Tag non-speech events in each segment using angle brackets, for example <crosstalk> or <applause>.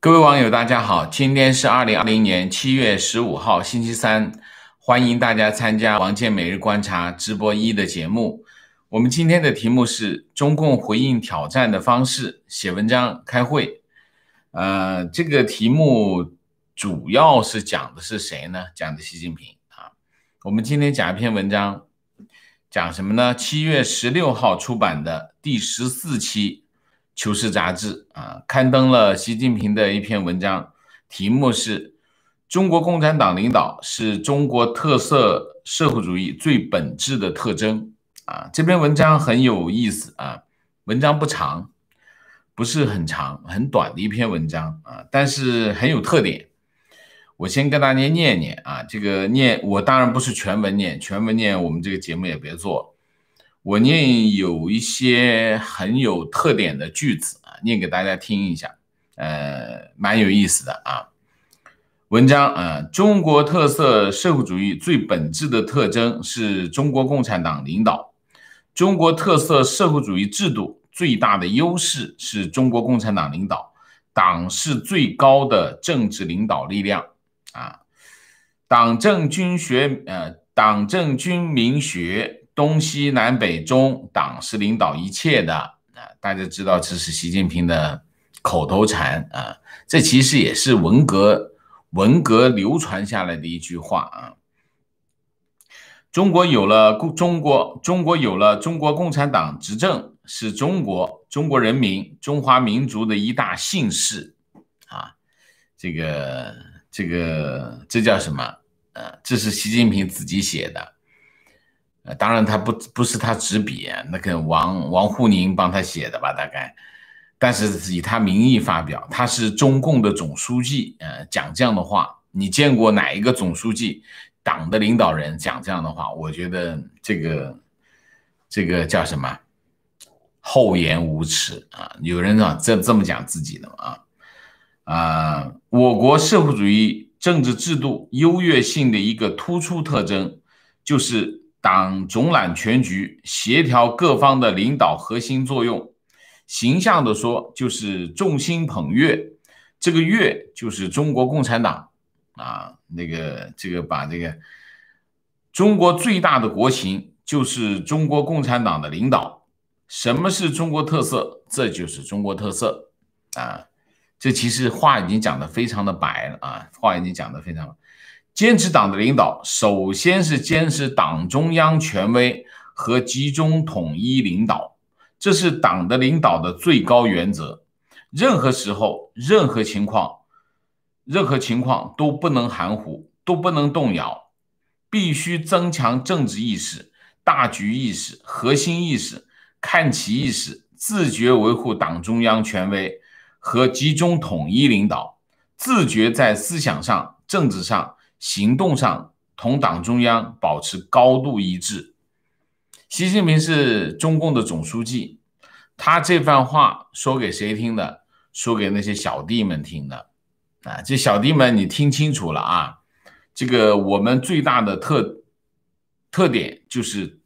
各位网友，大家好！今天是二零二零年七月十五号，星期三，欢迎大家参加王健每日观察直播一的节目。我们今天的题目是中共回应挑战的方式：写文章、开会。呃，这个题目主要是讲的是谁呢？讲的习近平啊。我们今天讲一篇文章，讲什么呢？七月十六号出版的第十四期。求是杂志啊，刊登了习近平的一篇文章，题目是《中国共产党领导是中国特色社会主义最本质的特征》啊。这篇文章很有意思啊，文章不长，不是很长，很短的一篇文章啊，但是很有特点。我先跟大家念念啊，这个念我当然不是全文念，全文念我们这个节目也别做。我念有一些很有特点的句子啊，念给大家听一下，呃，蛮有意思的啊。文章啊，中国特色社会主义最本质的特征是中国共产党领导，中国特色社会主义制度最大的优势是中国共产党领导，党是最高的政治领导力量啊，党政军学呃，党政军民学。东西南北中，党是领导一切的啊！大家知道这是习近平的口头禅啊，这其实也是文革文革流传下来的一句话啊。中国有了共中国，中国有了中国共产党执政，是中国中国人民中华民族的一大幸事啊！这个这个这叫什么？呃，这是习近平自己写的。当然，他不不是他执笔，那个王王沪宁帮他写的吧？大概，但是以他名义发表，他是中共的总书记，呃，讲这样的话，你见过哪一个总书记、党的领导人讲这样的话？我觉得这个这个叫什么厚颜无耻啊！有人啊，这这么讲自己的啊！啊，我国社会主义政治制度优越性的一个突出特征就是。党总揽全局、协调各方的领导核心作用，形象的说就是众星捧月，这个月就是中国共产党啊。那个这个把这个中国最大的国情就是中国共产党的领导。什么是中国特色？这就是中国特色啊。这其实话已经讲得非常的白了啊，话已经讲得非常。坚持党的领导，首先是坚持党中央权威和集中统一领导，这是党的领导的最高原则。任何时候、任何情况、任何情况都不能含糊，都不能动摇，必须增强政治意识、大局意识、核心意识、看齐意识，自觉维护党中央权威和集中统一领导，自觉在思想上、政治上。行动上同党中央保持高度一致。习近平是中共的总书记，他这番话说给谁听的？说给那些小弟们听的。啊，这小弟们，你听清楚了啊！这个我们最大的特特点就是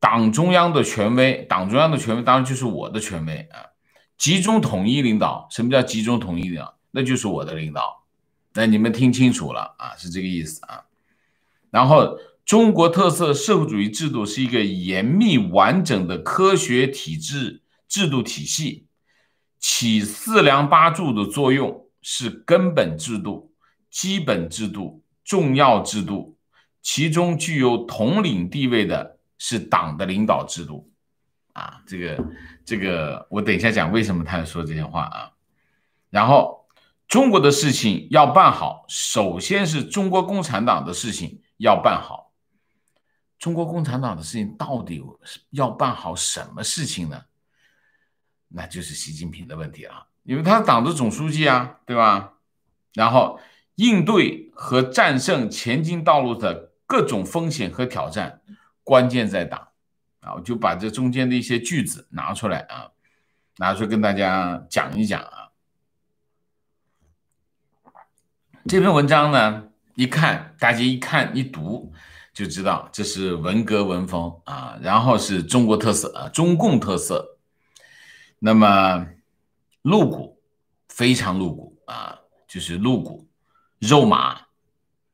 党中央的权威，党中央的权威当然就是我的权威啊。集中统一领导，什么叫集中统一领导？那就是我的领导。那你们听清楚了啊，是这个意思啊。然后，中国特色社会主义制度是一个严密完整的科学体制制度体系，起四梁八柱的作用，是根本制度、基本制度、重要制度，其中具有统领地位的是党的领导制度啊。这个这个，我等一下讲为什么他要说这些话啊。然后。中国的事情要办好，首先是中国共产党的事情要办好。中国共产党的事情到底要办好什么事情呢？那就是习近平的问题了，因为他是党的总书记啊，对吧？然后应对和战胜前进道路的各种风险和挑战，关键在党啊。我就把这中间的一些句子拿出来啊，拿出来跟大家讲一讲啊。这篇文章呢，一看大家一看一读就知道这是文革文风啊，然后是中国特色，啊，中共特色。那么露骨，非常露骨啊，就是露骨，肉麻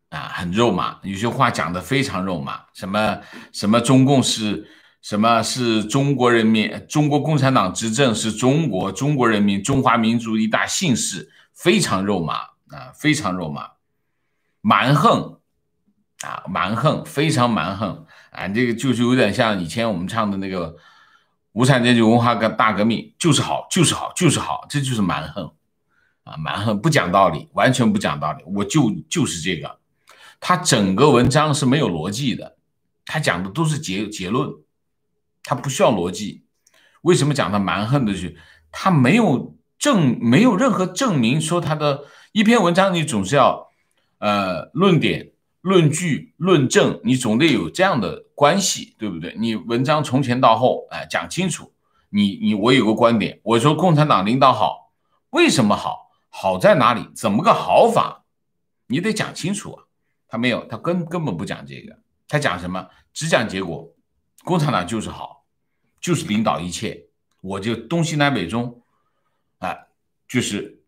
啊，很肉麻，有些话讲的非常肉麻，什么什么中共是什么是中国人民，中国共产党执政是中国中国人民中华民族一大幸事，非常肉麻。啊，非常肉麻，蛮横，啊，蛮横，非常蛮横啊！这个就是有点像以前我们唱的那个无产阶级文化革大革命，就是好，就是好，就是好，这就是蛮横，啊，蛮横，不讲道理，完全不讲道理。我就就是这个，他整个文章是没有逻辑的，他讲的都是结结论，他不需要逻辑。为什么讲他蛮横的？是，他没有证，没有任何证明说他的。一篇文章，你总是要，呃，论点、论据、论证，你总得有这样的关系，对不对？你文章从前到后，哎，讲清楚。你你我有个观点，我说共产党领导好，为什么好？好在哪里？怎么个好法？你得讲清楚啊。他没有，他根根本不讲这个，他讲什么？只讲结果，共产党就是好，就是领导一切。我就东西南北中，哎，就是。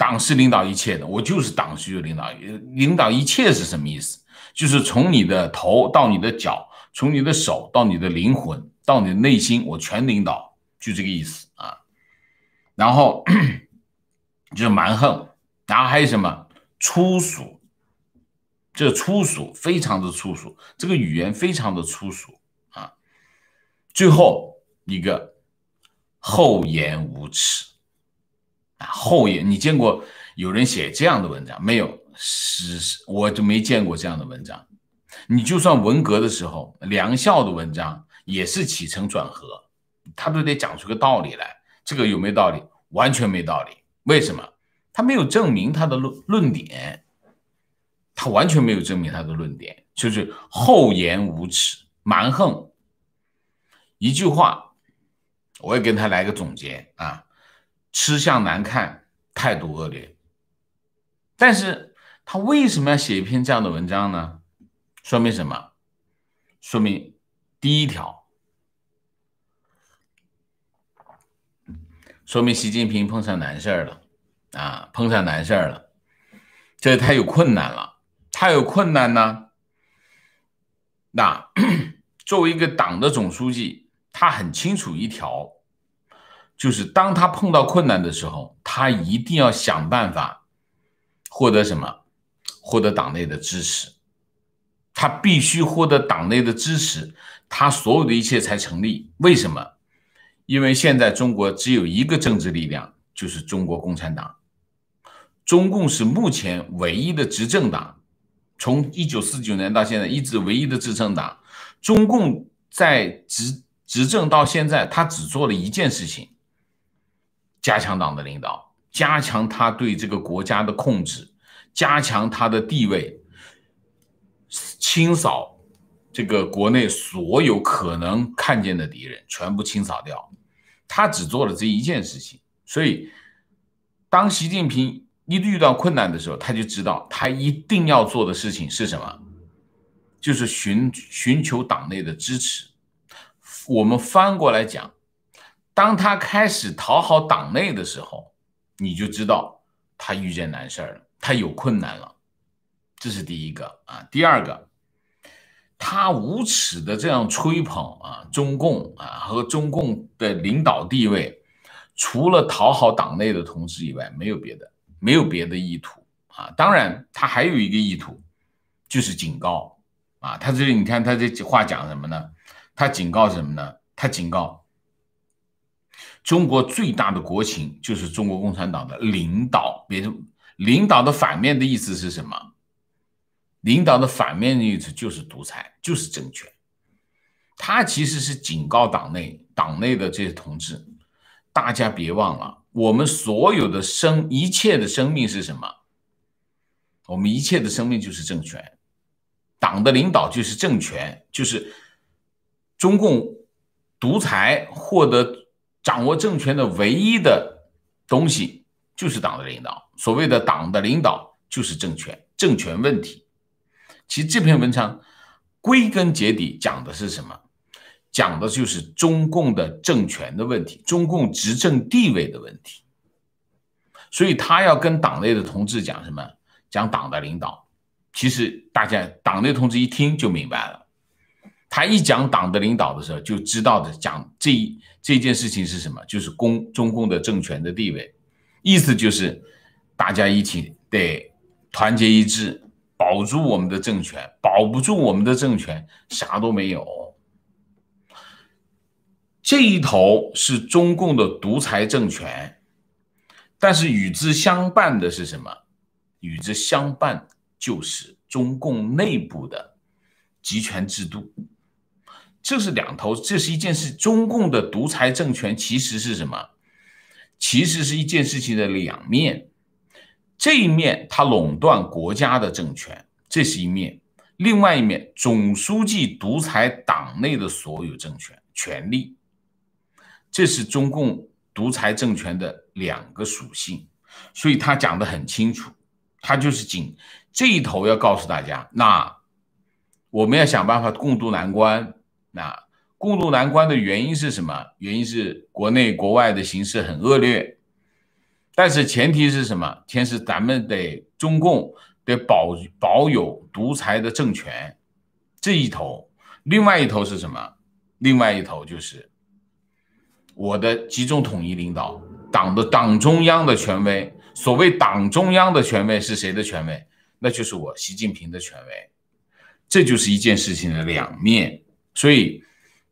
党是领导一切的，我就是党，需要领导，领导一切是什么意思？就是从你的头到你的脚，从你的手到你的灵魂，到你的内心，我全领导，就这个意思啊。然后 <clears throat> 就是蛮横，然后还有什么粗俗，这粗俗非常的粗俗，这个语言非常的粗俗啊。最后一个厚颜无耻。后也，你见过有人写这样的文章没有？是，我就没见过这样的文章。你就算文革的时候，梁孝的文章也是起承转合，他都得讲出个道理来。这个有没有道理？完全没道理。为什么？他没有证明他的论论点，他完全没有证明他的论点，就是厚颜无耻、蛮横。一句话，我也跟他来个总结啊。吃相难看，态度恶劣，但是他为什么要写一篇这样的文章呢？说明什么？说明第一条，说明习近平碰上难事儿了，啊，碰上难事儿了，这他有困难了，他有困难呢，那 <clears throat> 作为一个党的总书记，他很清楚一条。就是当他碰到困难的时候，他一定要想办法获得什么？获得党内的支持。他必须获得党内的支持，他所有的一切才成立。为什么？因为现在中国只有一个政治力量，就是中国共产党。中共是目前唯一的执政党，从一九四九年到现在一直唯一的执政党。中共在执执政到现在，他只做了一件事情。加强党的领导，加强他对这个国家的控制，加强他的地位，清扫这个国内所有可能看见的敌人，全部清扫掉。他只做了这一件事情。所以，当习近平一遇到困难的时候，他就知道他一定要做的事情是什么，就是寻寻求党内的支持。我们翻过来讲。当他开始讨好党内的时候，你就知道他遇见难事儿了，他有困难了。这是第一个啊。第二个，他无耻的这样吹捧啊，中共啊和中共的领导地位，除了讨好党内的同志以外，没有别的，没有别的意图啊。当然，他还有一个意图，就是警告啊。他这里你看他这话讲什么呢？他警告什么呢？他警告。中国最大的国情就是中国共产党的领导。别，领导的反面的意思是什么？领导的反面的意思就是独裁，就是政权。他其实是警告党内党内的这些同志，大家别忘了，我们所有的生一切的生命是什么？我们一切的生命就是政权，党的领导就是政权，就是中共独裁获得。掌握政权的唯一的东西就是党的领导。所谓的党的领导就是政权，政权问题。其实这篇文章归根结底讲的是什么？讲的就是中共的政权的问题，中共执政地位的问题。所以他要跟党内的同志讲什么？讲党的领导。其实大家党内同志一听就明白了。他一讲党的领导的时候，就知道的讲这一。这件事情是什么？就是公中共的政权的地位，意思就是大家一起得团结一致，保住我们的政权，保不住我们的政权，啥都没有。这一头是中共的独裁政权，但是与之相伴的是什么？与之相伴就是中共内部的集权制度。这是两头，这是一件事。中共的独裁政权，其实是什么？其实是一件事情的两面。这一面，它垄断国家的政权，这是一面；，另外一面，总书记独裁党内的所有政权权力，这是中共独裁政权的两个属性。所以，他讲的很清楚，他就是仅这一头要告诉大家，那我们要想办法共度难关。那共度难关的原因是什么？原因是国内国外的形势很恶劣，但是前提是什么？前提是咱们得中共得保保有独裁的政权，这一头，另外一头是什么？另外一头就是我的集中统一领导，党的党中央的权威。所谓党中央的权威是谁的权威？那就是我习近平的权威。这就是一件事情的两面。所以，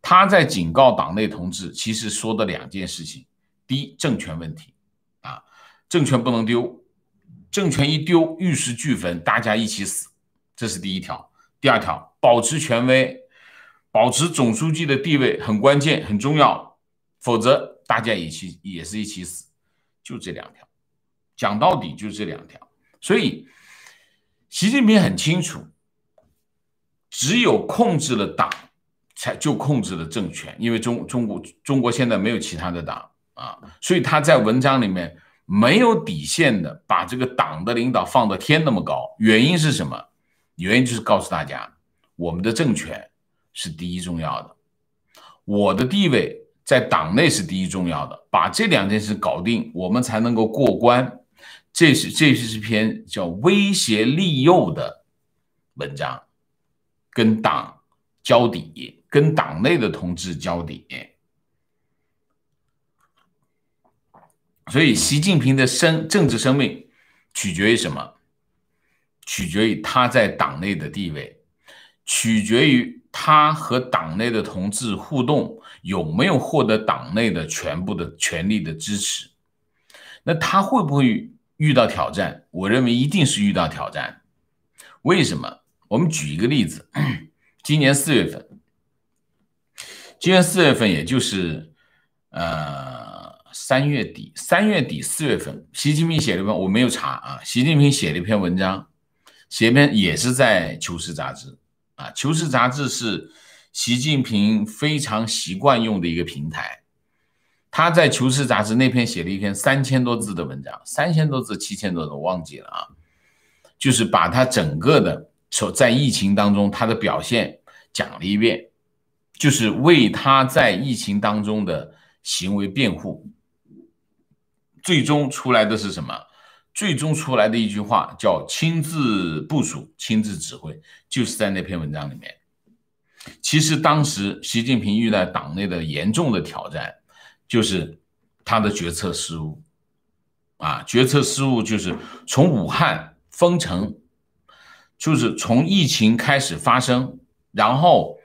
他在警告党内同志，其实说的两件事情：第一，政权问题，啊，政权不能丢，政权一丢，玉石俱焚，大家一起死，这是第一条；第二条，保持权威，保持总书记的地位，很关键，很重要，否则大家一起也是一起死，就这两条，讲到底就这两条。所以，习近平很清楚，只有控制了党。才就控制了政权，因为中中国中国现在没有其他的党啊，所以他在文章里面没有底线的把这个党的领导放到天那么高。原因是什么？原因就是告诉大家，我们的政权是第一重要的，我的地位在党内是第一重要的。把这两件事搞定，我们才能够过关。这是这是篇叫威胁利诱的文章，跟党交底。跟党内的同志交底，所以习近平的生政治生命取决于什么？取决于他在党内的地位，取决于他和党内的同志互动有没有获得党内的全部的权力的支持。那他会不会遇到挑战？我认为一定是遇到挑战。为什么？我们举一个例子：今年四月份。今年四月份，也就是，呃，三月底，三月底四月份，习近平写了一篇，我没有查啊。习近平写了一篇文章，写一篇也是在《求是》杂志啊，《求是》杂志是习近平非常习惯用的一个平台。他在《求是》杂志那篇写了一篇三千多字的文章，三千多字，七千多字，忘记了啊。就是把他整个的，说在疫情当中他的表现讲了一遍。就是为他在疫情当中的行为辩护，最终出来的是什么？最终出来的一句话叫“亲自部署、亲自指挥”，就是在那篇文章里面。其实当时习近平遇到党内的严重的挑战，就是他的决策失误啊，决策失误就是从武汉封城，就是从疫情开始发生，然后。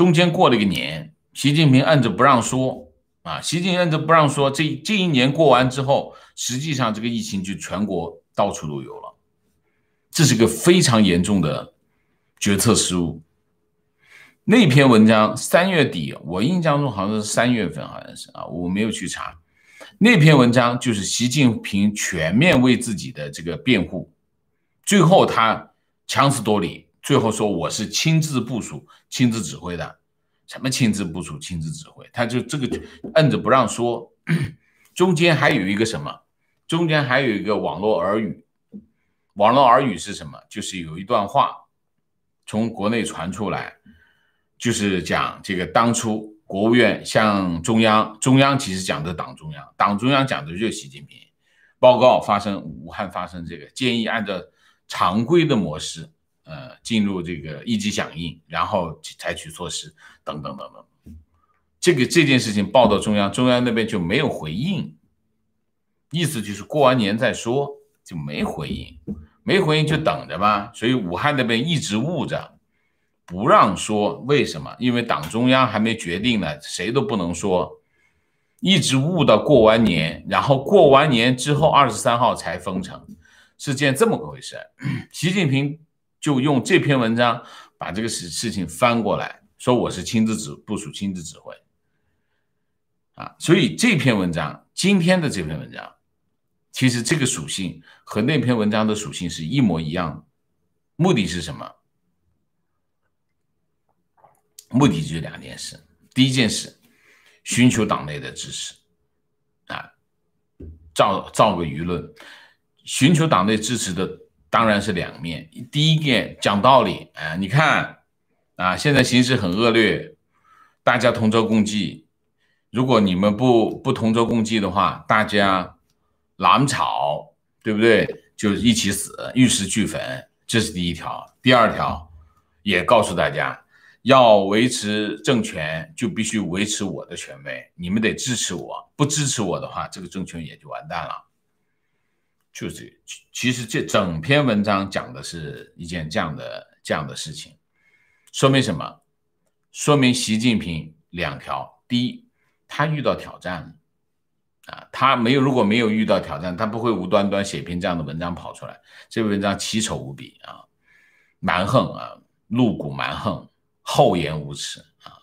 中间过了一个年，习近平按着不让说啊，习近平按着不让说。这这一年过完之后，实际上这个疫情就全国到处都有了，这是个非常严重的决策失误。那篇文章三月底，我印象中好像是三月份，好像是啊，我没有去查。那篇文章就是习近平全面为自己的这个辩护，最后他强词夺理。最后说我是亲自部署、亲自指挥的，什么亲自部署、亲自指挥？他就这个摁着不让说。中间还有一个什么？中间还有一个网络耳语。网络耳语是什么？就是有一段话从国内传出来，就是讲这个当初国务院向中央，中央其实讲的党中央，党中央讲的就是习近平报告发生武汉发生这个建议，按照常规的模式。呃，进入这个一级响应，然后采取措施等等等等，这个这件事情报到中央，中央那边就没有回应，意思就是过完年再说，就没回应，没回应就等着吧。所以武汉那边一直捂着，不让说为什么？因为党中央还没决定呢，谁都不能说，一直捂到过完年，然后过完年之后二十三号才封城，是件这么个回事。<coughs> 习近平。就用这篇文章把这个事事情翻过来，说我是亲自指部署、亲自指挥，啊，所以这篇文章今天的这篇文章，其实这个属性和那篇文章的属性是一模一样的。目的是什么？目的就两件事，第一件事，寻求党内的支持，啊，造造个舆论，寻求党内支持的。当然是两面。第一点，讲道理，哎，你看，啊，现在形势很恶劣，大家同舟共济。如果你们不不同舟共济的话，大家狼吵，对不对？就一起死，玉石俱焚。这是第一条。第二条，也告诉大家，要维持政权，就必须维持我的权威。你们得支持我，不支持我的话，这个政权也就完蛋了。就是，其实这整篇文章讲的是一件这样的这样的事情，说明什么？说明习近平两条：第一，他遇到挑战了，啊，他没有如果没有遇到挑战，他不会无端端写篇这样的文章跑出来。这篇文章奇丑无比啊，蛮横啊，露骨蛮横，厚颜无耻啊。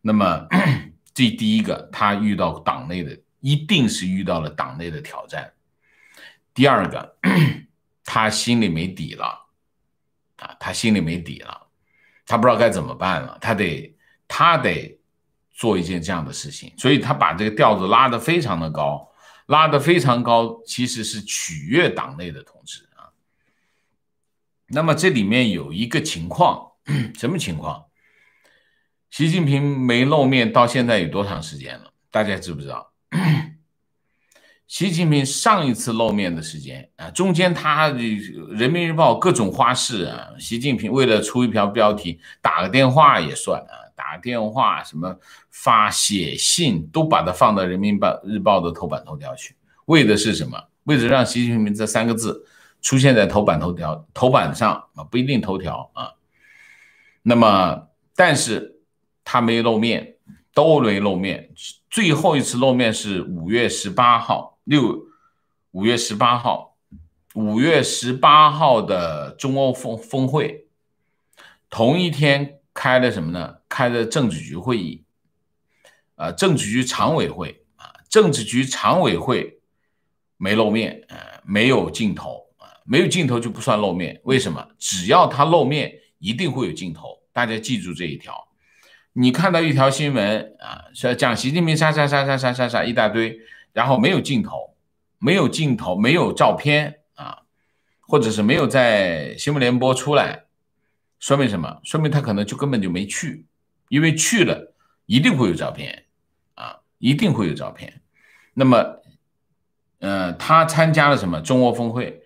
那么，<clears throat> 这第一个，他遇到党内的，一定是遇到了党内的挑战。第二个，<clears throat> 他心里没底了，啊，他心里没底了，他不知道该怎么办了，他得他得做一件这样的事情，所以他把这个调子拉得非常的高，拉得非常高，其实是取悦党内的同志啊。那么这里面有一个情况，<clears throat> 什么情况？习近平没露面到现在有多长时间了？大家知不知道？习近平上一次露面的时间啊，中间他《人民日报》各种花式啊，习近平为了出一条标题，打个电话也算啊，打电话什么发写信都把它放到《人民报》日报的头版头条去，为的是什么？为了让习近平这三个字出现在头版头条头版上啊，不一定头条啊。那么，但是他没露面，都没露面，最后一次露面是五月十八号。六五月十八号，五月十八号的中欧峰峰会，同一天开了什么呢？开了政治局会议，啊，政治局常委会啊，政治局常委会没露面啊，没有镜头啊，没有镜头就不算露面。为什么？只要他露面，一定会有镜头。大家记住这一条。你看到一条新闻啊，说讲习近平啥啥啥啥啥啥啥一大堆。然后没有镜头，没有镜头，没有照片啊，或者是没有在新闻联播出来，说明什么？说明他可能就根本就没去，因为去了一定会有照片啊，一定会有照片。那么，呃，他参加了什么？中欧峰会，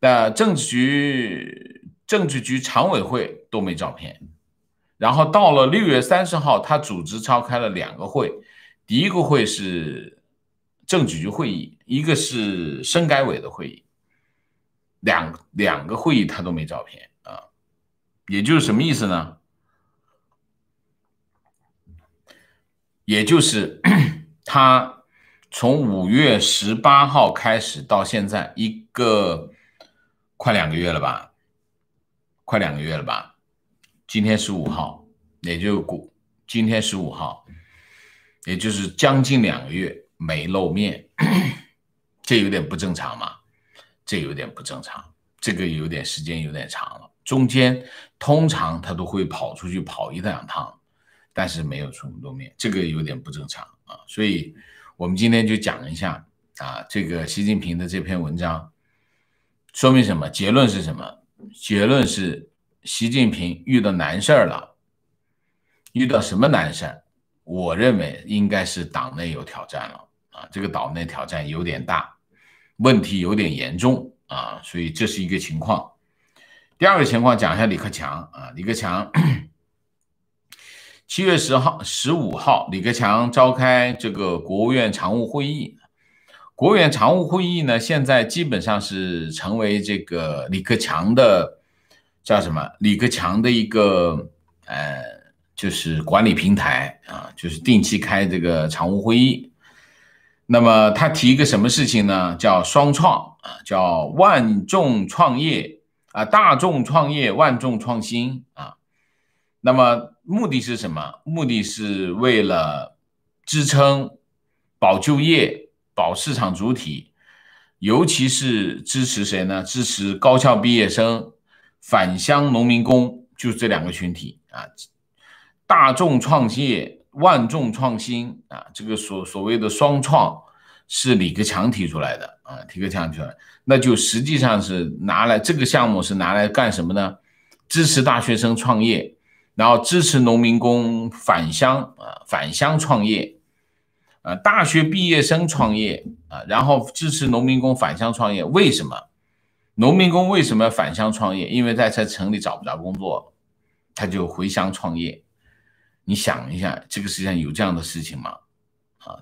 的政治局、政治局常委会都没照片。然后到了六月三十号，他组织召开了两个会，第一个会是。政局会议，一个是深改委的会议，两两个会议他都没照片啊，也就是什么意思呢？也就是 <coughs> 他从五月十八号开始到现在，一个快两个月了吧，快两个月了吧，今天十五号，也就过今天十五号，也就是将近两个月。没露面，这有点不正常嘛？这有点不正常，这个有点时间有点长了。中间通常他都会跑出去跑一两趟，但是没有出露面，这个有点不正常啊。所以，我们今天就讲一下啊，这个习近平的这篇文章说明什么？结论是什么？结论是习近平遇到难事儿了，遇到什么难事儿？我认为应该是党内有挑战了。啊，这个岛内挑战有点大，问题有点严重啊，所以这是一个情况。第二个情况讲一下李克强啊，李克强 <clears throat> 七月十号、十五号，李克强召开这个国务院常务会议。国务院常务会议呢，现在基本上是成为这个李克强的叫什么？李克强的一个呃，就是管理平台啊，就是定期开这个常务会议。那么他提一个什么事情呢？叫双创啊，叫万众创业啊，大众创业，万众创新啊。那么目的是什么？目的是为了支撑保就业、保市场主体，尤其是支持谁呢？支持高校毕业生、返乡农民工，就是这两个群体啊。大众创业。万众创新啊，这个所所谓的双创是李克强提出来的啊，李克强提出来，那就实际上是拿来这个项目是拿来干什么呢？支持大学生创业，然后支持农民工返乡啊，返乡创业啊，大学毕业生创业啊，然后支持农民工返乡创业。为什么？农民工为什么要返乡创业？因为在在城里找不着工作，他就回乡创业。你想一下，这个世界上有这样的事情吗？啊，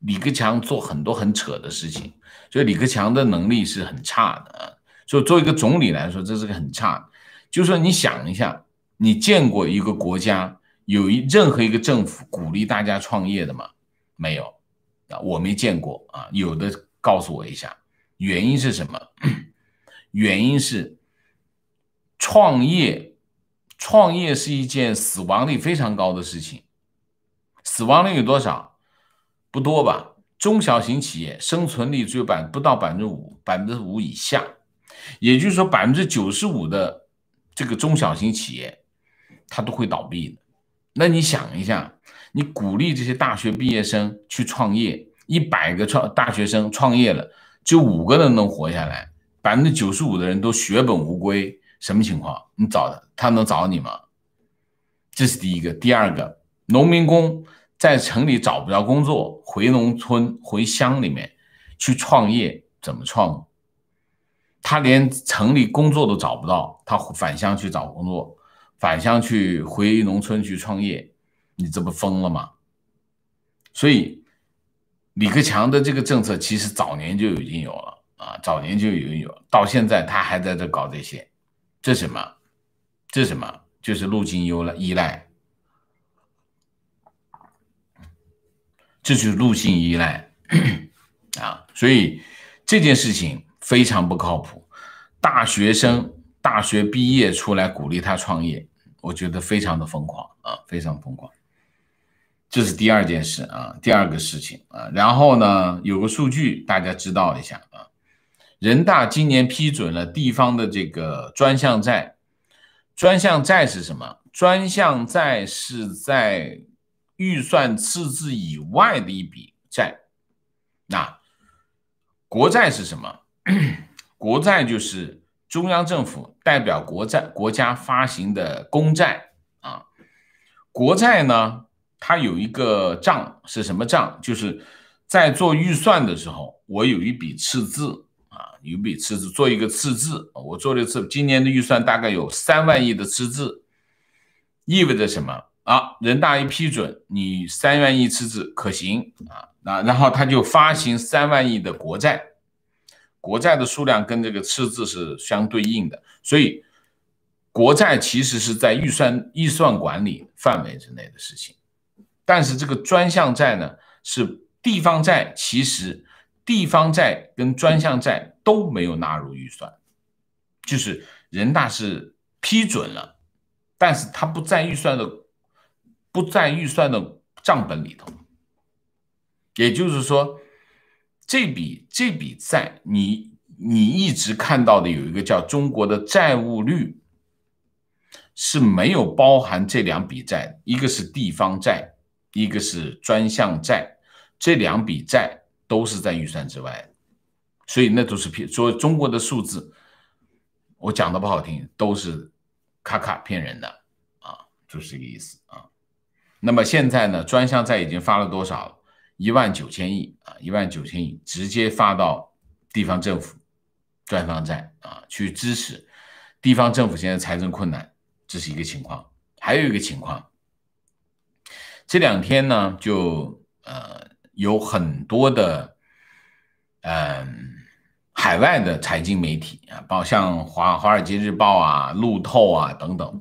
李克强做很多很扯的事情，所以李克强的能力是很差的。啊。所以作为一个总理来说，这是个很差。就说你想一下，你见过一个国家有一任何一个政府鼓励大家创业的吗？没有啊，我没见过啊。有的，告诉我一下，原因是什么？<clears throat> 原因是创业。创业是一件死亡率非常高的事情，死亡率有多少？不多吧。中小型企业生存率只有百不到百分之五，百分之五以下，也就是说百分之九十五的这个中小型企业，它都会倒闭的。那你想一下，你鼓励这些大学毕业生去创业，一百个创大学生创业了，就五个人能活下来，百分之九十五的人都血本无归。什么情况？你找他他能找你吗？这是第一个。第二个，农民工在城里找不着工作，回农村、回乡里面去创业，怎么创？他连城里工作都找不到，他返乡去找工作，返乡去回农村去创业，你这不疯了吗？所以，李克强的这个政策其实早年就已经有了啊，早年就已经有，到现在他还在这搞这些。这什么？这什么？就是路径依赖，依赖，这就是路径依赖 <coughs> 啊！所以这件事情非常不靠谱。大学生大学毕业出来鼓励他创业，我觉得非常的疯狂啊，非常疯狂。这是第二件事啊，第二个事情啊。然后呢，有个数据大家知道一下啊。人大今年批准了地方的这个专项债。专项债是什么？专项债是在预算赤字以外的一笔债。那国债是什么？<clears throat> 国债就是中央政府代表国债国家发行的公债啊。国债呢，它有一个账是什么账？就是在做预算的时候，我有一笔赤字。有币赤字，做一个赤字我做了次，今年的预算大概有三万亿的赤字，意味着什么啊？人大一批准，你三万亿赤字可行啊？那然后他就发行三万亿的国债，国债的数量跟这个赤字是相对应的，所以国债其实是在预算预算管理范围之内的事情。但是这个专项债呢，是地方债，其实地方债跟专项债。都没有纳入预算，就是人大是批准了，但是他不在预算的不在预算的账本里头，也就是说，这笔这笔债，你你一直看到的有一个叫中国的债务率，是没有包含这两笔债，一个是地方债，一个是专项债，这两笔债都是在预算之外的。所以那都是骗，说中国的数字，我讲的不好听，都是卡卡骗人的啊，就是这个意思啊。那么现在呢，专项债已经发了多少了？一万九千亿啊，一万九千亿直接发到地方政府，专项债啊，去支持地方政府现在财政困难，这是一个情况。还有一个情况，这两天呢，就呃有很多的。嗯，海外的财经媒体啊，括像华华尔街日报啊、路透啊等等，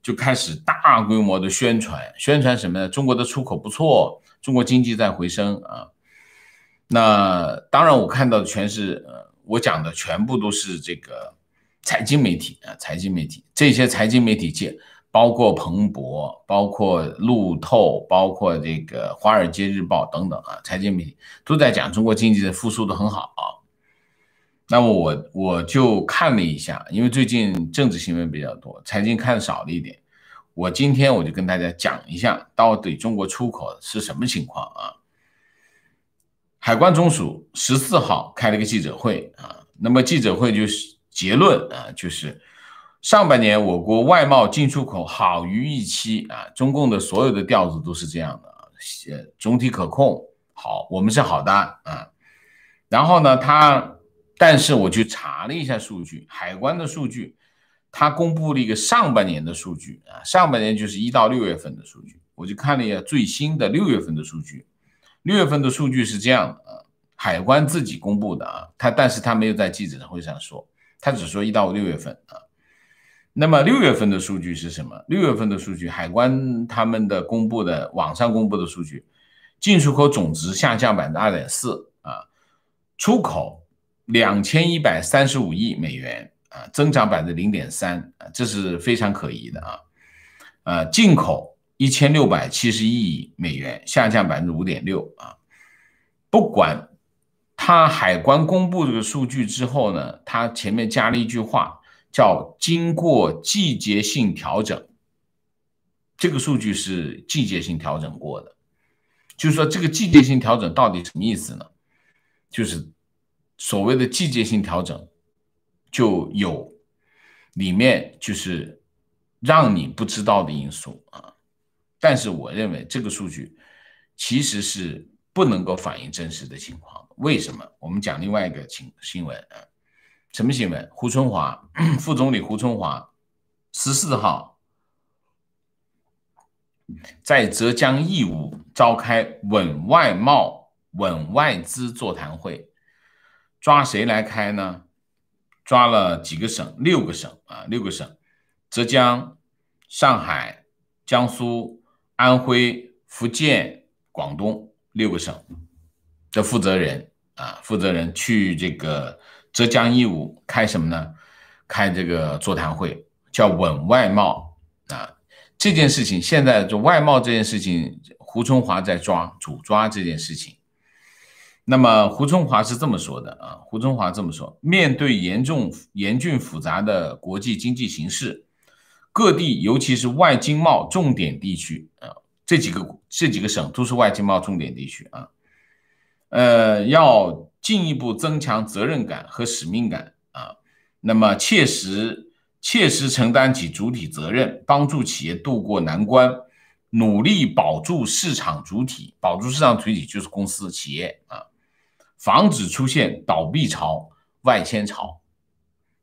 就开始大规模的宣传，宣传什么呢？中国的出口不错，中国经济在回升啊。那当然，我看到的全是呃，我讲的全部都是这个财经媒体啊，财经媒体这些财经媒体界。包括彭博，包括路透，包括这个《华尔街日报》等等啊，财经媒体都在讲中国经济的复苏的很好。啊。那么我我就看了一下，因为最近政治新闻比较多，财经看少了一点。我今天我就跟大家讲一下，到底中国出口是什么情况啊？海关总署十四号开了个记者会啊，那么记者会就是结论啊，就是。上半年我国外贸进出口好于预期啊！中共的所有的调子都是这样的，呃，总体可控，好，我们是好的啊。然后呢，他但是我去查了一下数据，海关的数据，他公布了一个上半年的数据啊，上半年就是一到六月份的数据。我就看了一下最新的六月份的数据，六月份的数据是这样的啊，海关自己公布的啊，他但是他没有在记者会上说，他只说一到六月份啊。那么六月份的数据是什么？六月份的数据，海关他们的公布的网上公布的数据，进出口总值下降百分之二点四啊，出口两千一百三十五亿美元啊，增长百分之零点三啊，这是非常可疑的啊，呃，进口一千六百七十亿美元下降百分之五点六啊，不管他海关公布这个数据之后呢，他前面加了一句话。叫经过季节性调整，这个数据是季节性调整过的，就是说这个季节性调整到底什么意思呢？就是所谓的季节性调整就有里面就是让你不知道的因素啊。但是我认为这个数据其实是不能够反映真实的情况。为什么？我们讲另外一个新新闻啊。什么新闻？胡春华，<clears throat> 副总理胡春华，十四号在浙江义乌召开稳外贸、稳外资座谈会，抓谁来开呢？抓了几个省？六个省啊，六个省：浙江、上海、江苏、安徽、福建、广东六个省的负责人啊，负责人去这个。浙江义乌开什么呢？开这个座谈会，叫稳外贸啊。这件事情现在就外贸这件事情，胡春华在抓主抓这件事情。那么胡春华是这么说的啊，胡春华这么说：，面对严重严峻复杂的国际经济形势，各地尤其是外经贸重点地区啊，这几个这几个省都是外经贸重点地区啊，呃，要。进一步增强责任感和使命感啊，那么切实切实承担起主体责任，帮助企业渡过难关，努力保住市场主体，保住市场主体就是公司企业啊，防止出现倒闭潮、外迁潮。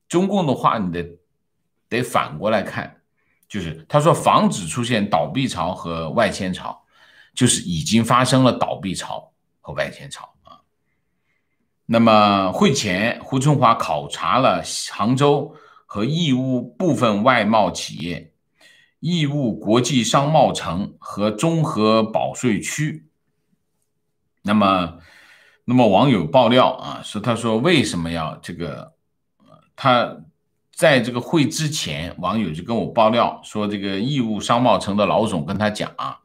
中共的话，你得得反过来看，就是他说防止出现倒闭潮和外迁潮，就是已经发生了倒闭潮和外迁潮。那么会前，胡春华考察了杭州和义乌部分外贸企业、义乌国际商贸城和综合保税区。那么，那么网友爆料啊，说他说为什么要这个？他在这个会之前，网友就跟我爆料说，这个义乌商贸城的老总跟他讲，啊，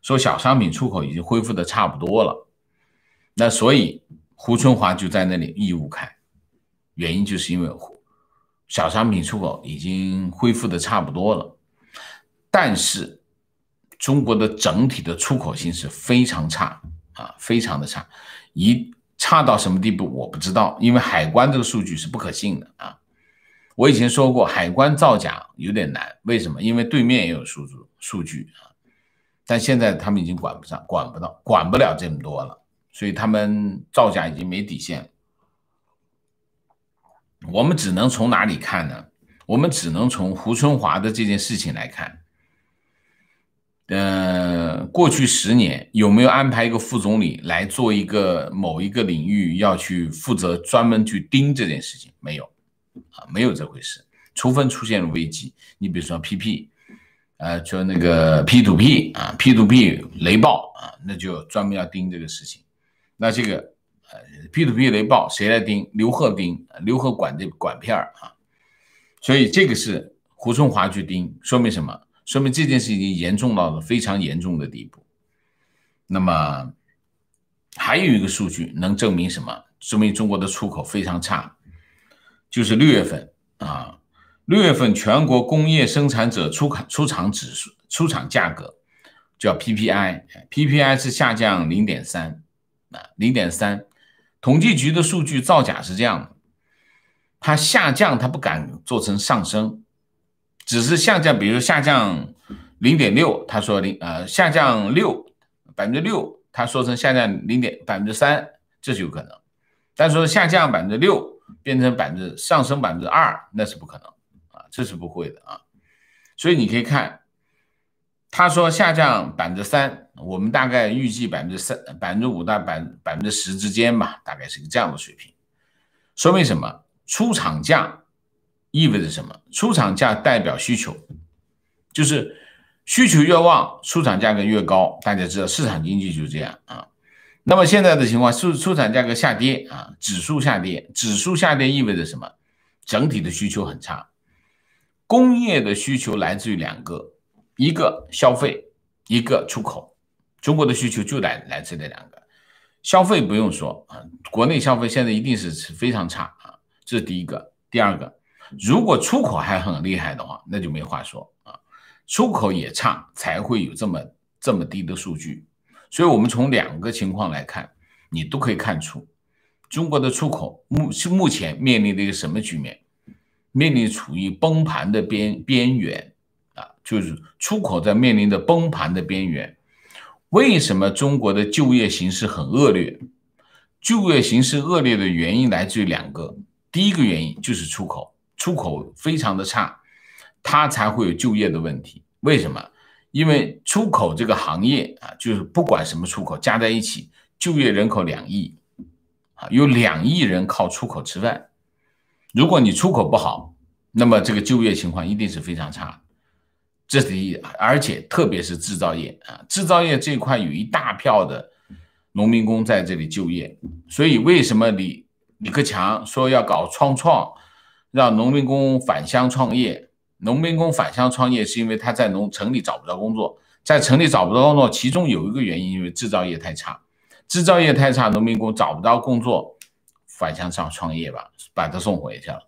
说小商品出口已经恢复的差不多了。那所以。胡春华就在那里义务开，原因就是因为小商品出口已经恢复的差不多了，但是中国的整体的出口形势非常差啊，非常的差，一差到什么地步我不知道，因为海关这个数据是不可信的啊。我以前说过，海关造假有点难，为什么？因为对面也有数据数据啊，但现在他们已经管不上、管不到、管不了这么多了。所以他们造假已经没底线，我们只能从哪里看呢？我们只能从胡春华的这件事情来看。呃，过去十年有没有安排一个副总理来做一个某一个领域要去负责专门去盯这件事情？没有啊，没有这回事。除非出现了危机，你比如说 P P，呃，就那个 P two P 啊，P two P 雷暴啊，那就专门要盯这个事情。那这个呃，P to P 雷暴谁来盯？刘鹤盯，刘鹤管这管片儿啊，所以这个是胡春华去盯，说明什么？说明这件事已经严重到了非常严重的地步。那么还有一个数据能证明什么？说明中国的出口非常差，就是六月份啊，六月份全国工业生产者出厂出厂指数、出厂价格叫 PPI，PPI 是下降零点三。啊，零点三，统计局的数据造假是这样的，它下降，它不敢做成上升，只是下降，比如下降零点六，他说零呃下降六百分之六，他说成下降零点百分之三，这是有可能，但说下降百分之六变成百分之上升百分之二，那是不可能啊，这是不会的啊，所以你可以看。他说下降百分之三，我们大概预计百分之三、百分之五到百百分之十之间吧，大概是一个这样的水平。说明什么？出厂价意味着什么？出厂价代表需求，就是需求越旺，出厂价格越高。大家知道市场经济就这样啊。那么现在的情况，出出厂价格下跌啊，指数下跌，指数下跌意味着什么？整体的需求很差。工业的需求来自于两个。一个消费，一个出口，中国的需求就来来自这两个。消费不用说啊，国内消费现在一定是非常差啊，这是第一个。第二个，如果出口还很厉害的话，那就没话说啊。出口也差，才会有这么这么低的数据。所以我们从两个情况来看，你都可以看出，中国的出口目是目前面临的一个什么局面，面临处于崩盘的边边缘。就是出口在面临着崩盘的边缘，为什么中国的就业形势很恶劣？就业形势恶劣的原因来自于两个，第一个原因就是出口，出口非常的差，它才会有就业的问题。为什么？因为出口这个行业啊，就是不管什么出口加在一起，就业人口两亿，啊，有两亿人靠出口吃饭。如果你出口不好，那么这个就业情况一定是非常差。这是，一，而且特别是制造业啊，制造业这块有一大票的农民工在这里就业，所以为什么李李克强说要搞创创，让农民工返乡创业？农民工返乡创业是因为他在农城里找不到工作，在城里找不到工作，其中有一个原因，因为制造业太差，制造业太差，农民工找不到工作，返乡创创业吧，把他送回去了。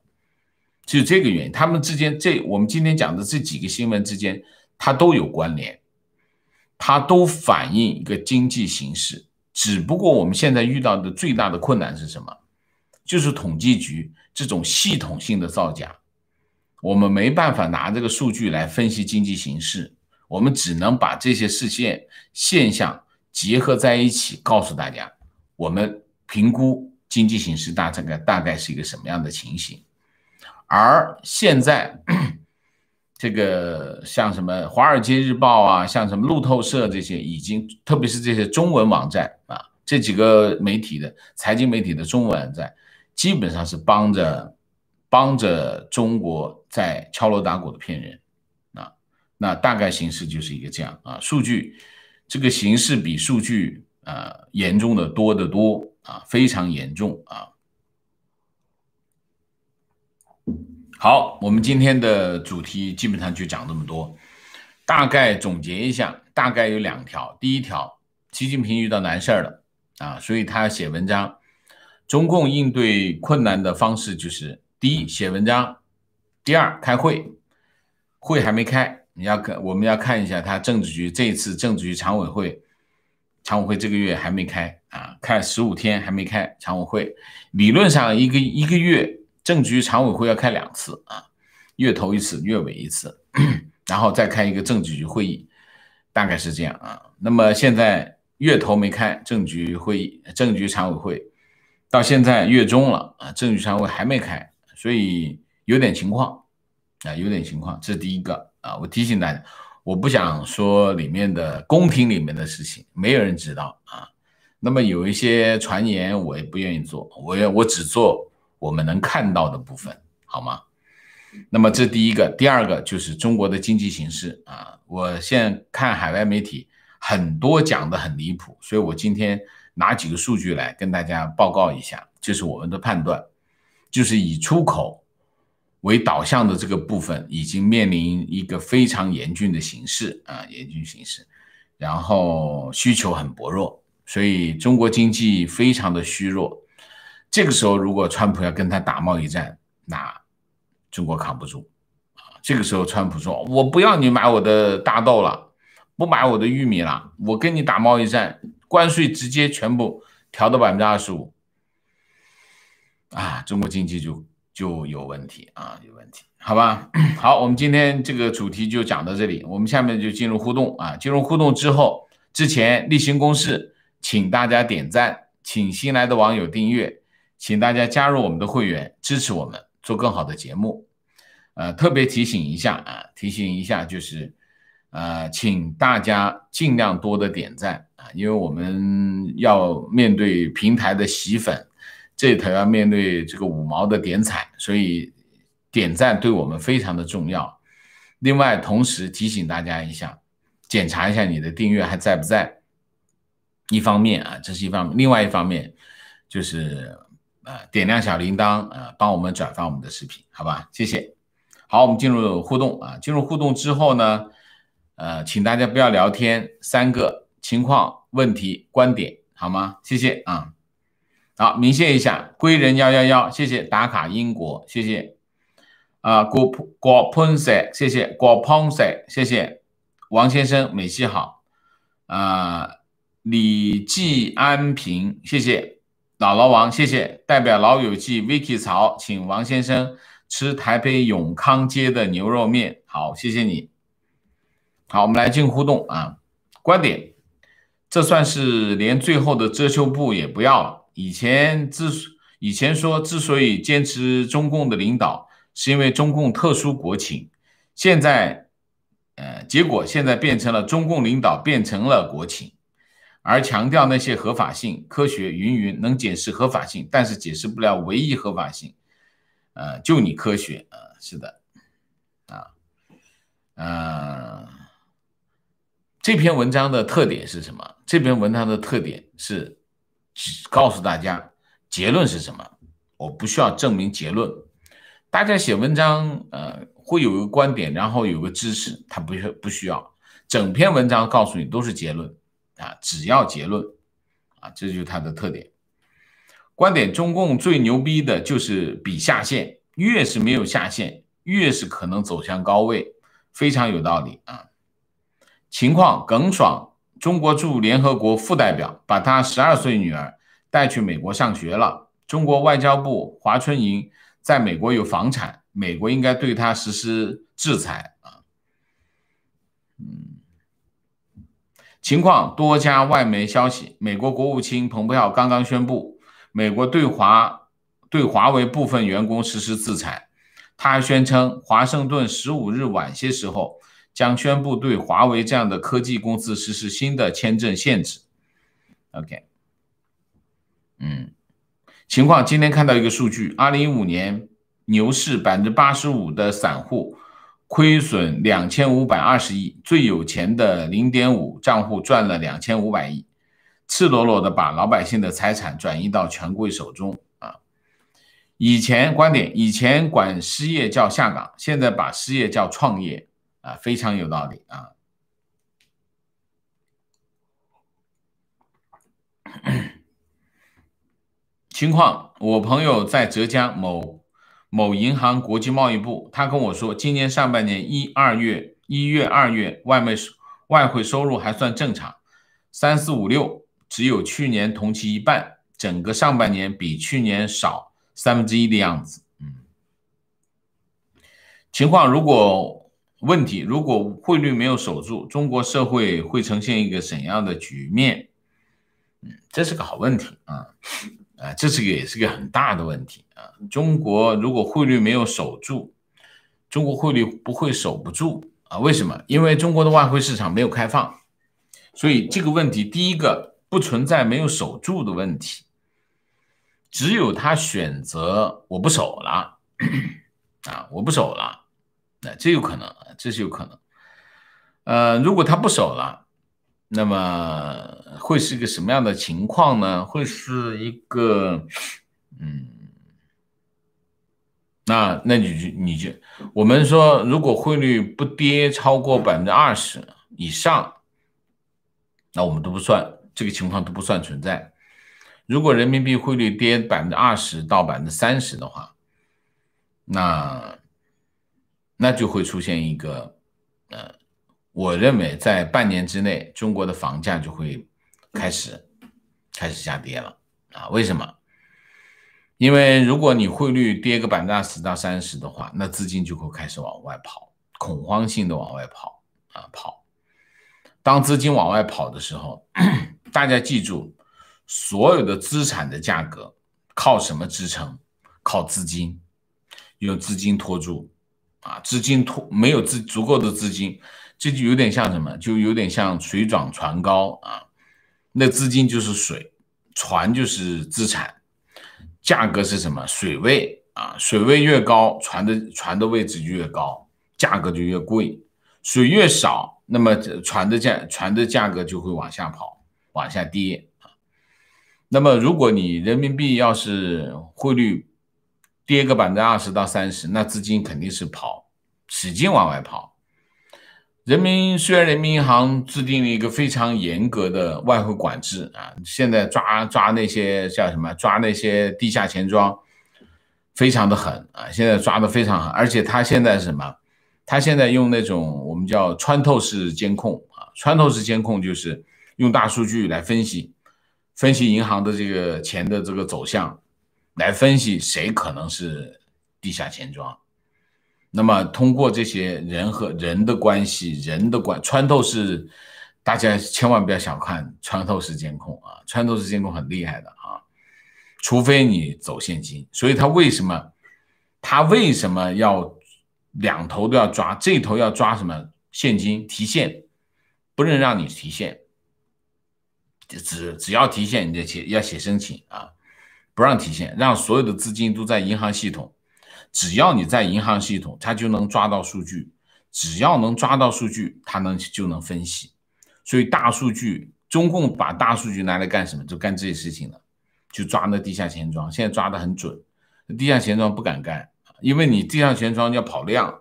就这个原因，他们之间这我们今天讲的这几个新闻之间，它都有关联，它都反映一个经济形势。只不过我们现在遇到的最大的困难是什么？就是统计局这种系统性的造假，我们没办法拿这个数据来分析经济形势，我们只能把这些事件现象结合在一起，告诉大家，我们评估经济形势大这个大概是一个什么样的情形。而现在，<clears throat> 这个像什么《华尔街日报》啊，像什么路透社这些，已经特别是这些中文网站啊，这几个媒体的财经媒体的中文网站，基本上是帮着帮着中国在敲锣打鼓的骗人，啊，那大概形式就是一个这样啊，数据这个形式比数据啊严重的多得多啊，非常严重啊。好，我们今天的主题基本上就讲这么多。大概总结一下，大概有两条。第一条，习近平遇到难事儿了啊，所以他要写文章。中共应对困难的方式就是：第一，写文章；第二，开会。会还没开，你要看，我们要看一下他政治局这次政治局常委会，常委会这个月还没开啊，开十五天还没开常委会。理论上一个一个月。政局常委会要开两次啊，月头一次，月尾一次，然后再开一个政局会议，大概是这样啊。那么现在月头没开政局会议，政局常委会，到现在月中了啊，政局常委还没开，所以有点情况啊，有点情况。这是第一个啊，我提醒大家，我不想说里面的宫廷里面的事情，没有人知道啊。那么有一些传言，我也不愿意做，我我只做。我们能看到的部分，好吗？那么，这第一个，第二个就是中国的经济形势啊。我现在看海外媒体很多讲的很离谱，所以我今天拿几个数据来跟大家报告一下，这是我们的判断，就是以出口为导向的这个部分已经面临一个非常严峻的形势啊，严峻形势。然后需求很薄弱，所以中国经济非常的虚弱。这个时候，如果川普要跟他打贸易战，那中国扛不住啊！这个时候，川普说：“我不要你买我的大豆了，不买我的玉米了，我跟你打贸易战，关税直接全部调到百分之二十五。”啊，中国经济就就有问题啊，有问题，好吧？<clears throat> 好，我们今天这个主题就讲到这里，我们下面就进入互动啊！进入互动之后，之前例行公事，请大家点赞，请新来的网友订阅。请大家加入我们的会员，支持我们做更好的节目。呃，特别提醒一下啊，提醒一下就是，呃，请大家尽量多的点赞啊，因为我们要面对平台的洗粉，这头要面对这个五毛的点彩，所以点赞对我们非常的重要。另外，同时提醒大家一下，检查一下你的订阅还在不在。一方面啊，这是一方面；另外一方面就是。啊，点亮小铃铛啊，帮我们转发我们的视频，好吧？谢谢。好，我们进入互动啊，进入互动之后呢，呃，请大家不要聊天，三个情况、问题、观点，好吗？谢谢啊。好，鸣谢一下归人幺幺幺，谢谢打卡英国，谢谢啊。果果喷塞，谢谢果喷塞，谢谢王先生，美西好啊。李季安平，谢谢。姥姥王，谢谢。代表老友记 Vicky 曹，请王先生吃台北永康街的牛肉面。好，谢谢你。好，我们来进互动啊。观点：这算是连最后的遮羞布也不要了。以前之，以前说之所以坚持中共的领导，是因为中共特殊国情。现在，呃，结果现在变成了中共领导变成了国情。而强调那些合法性、科学云云，能解释合法性，但是解释不了唯一合法性。呃，就你科学啊，是的，啊，啊，这篇文章的特点是什么？这篇文章的特点是告诉大家结论是什么。我不需要证明结论。大家写文章，呃，会有一个观点，然后有个知识，他不需不需要。整篇文章告诉你都是结论。啊，只要结论，啊，这就是它的特点。观点：中共最牛逼的就是比下限，越是没有下限，越是可能走向高位，非常有道理啊。情况：耿爽，中国驻联合国副代表，把他十二岁女儿带去美国上学了。中国外交部华春莹在美国有房产，美国应该对他实施制裁。情况：多家外媒消息，美国国务卿蓬佩奥刚刚宣布，美国对华对华为部分员工实施制裁。他还宣称，华盛顿十五日晚些时候将宣布对华为这样的科技公司实施新的签证限制。OK，嗯，情况：今天看到一个数据，二零一五年牛市百分之八十五的散户。亏损两千五百二十亿，最有钱的零点五账户赚了两千五百亿，赤裸裸的把老百姓的财产转移到权贵手中啊！以前观点，以前管失业叫下岗，现在把失业叫创业啊，非常有道理啊！<coughs> 情况，我朋友在浙江某。某银行国际贸易部，他跟我说，今年上半年一二月，一月二月，外汇外汇收入还算正常，三四五六只有去年同期一半，整个上半年比去年少三分之一的样子。嗯，情况如果问题，如果汇率没有守住，中国社会会呈现一个怎样的局面？嗯，这是个好问题啊。啊，这是个也是个很大的问题啊！中国如果汇率没有守住，中国汇率不会守不住啊？为什么？因为中国的外汇市场没有开放，所以这个问题第一个不存在没有守住的问题，只有他选择我不守了啊，我不守了，那这有可能，这是有可能。呃，如果他不守了。那么会是一个什么样的情况呢？会是一个，嗯，那那你就你就我们说，如果汇率不跌超过百分之二十以上，那我们都不算，这个情况都不算存在。如果人民币汇率跌百分之二十到百分之三十的话，那那就会出现一个，呃。我认为在半年之内，中国的房价就会开始开始下跌了啊！为什么？因为如果你汇率跌个百分之十到三十的话，那资金就会开始往外跑，恐慌性的往外跑啊！跑。当资金往外跑的时候，大家记住，所有的资产的价格靠什么支撑？靠资金，用资金托住啊！资金托没有资足够的资金。这就有点像什么？就有点像水涨船高啊！那资金就是水，船就是资产，价格是什么？水位啊！水位越高，船的船的位置就越高，价格就越贵。水越少，那么船的价船的价格就会往下跑，往下跌啊！那么，如果你人民币要是汇率跌个百分之二十到三十，那资金肯定是跑，使劲往外跑。人民虽然人民银行制定了一个非常严格的外汇管制啊，现在抓抓那些叫什么？抓那些地下钱庄，非常的狠啊！现在抓的非常狠，而且他现在是什么？他现在用那种我们叫穿透式监控啊，穿透式监控就是用大数据来分析，分析银行的这个钱的这个走向，来分析谁可能是地下钱庄。那么通过这些人和人的关系，人的关穿透式，大家千万不要小看穿透式监控啊，穿透式监控很厉害的啊，除非你走现金，所以他为什么，他为什么要两头都要抓？这头要抓什么？现金提现，不能让你提现，只只要提现，你就写要写申请啊，不让提现，让所有的资金都在银行系统。只要你在银行系统，他就能抓到数据；只要能抓到数据，他能就能分析。所以大数据，中共把大数据拿来干什么？就干这些事情了，就抓那地下钱庄。现在抓得很准，地下钱庄不敢干，因为你地下钱庄要跑量，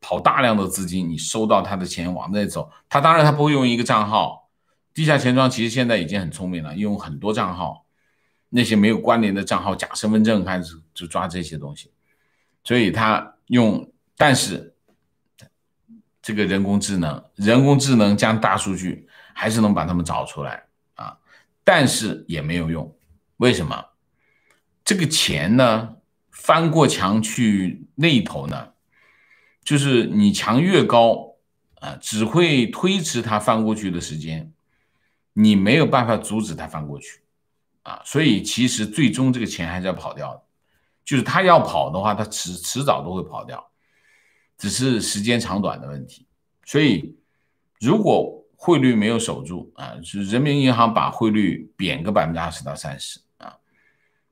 跑大量的资金，你收到他的钱往那走，他当然他不会用一个账号。地下钱庄其实现在已经很聪明了，用很多账号，那些没有关联的账号、假身份证开始就抓这些东西。所以他用，但是这个人工智能，人工智能加大数据还是能把他们找出来啊，但是也没有用，为什么？这个钱呢，翻过墙去那头呢，就是你墙越高啊，只会推迟他翻过去的时间，你没有办法阻止他翻过去啊，所以其实最终这个钱还是要跑掉的。就是他要跑的话，他迟迟早都会跑掉，只是时间长短的问题。所以，如果汇率没有守住啊，是人民银行把汇率贬个百分之二十到三十啊，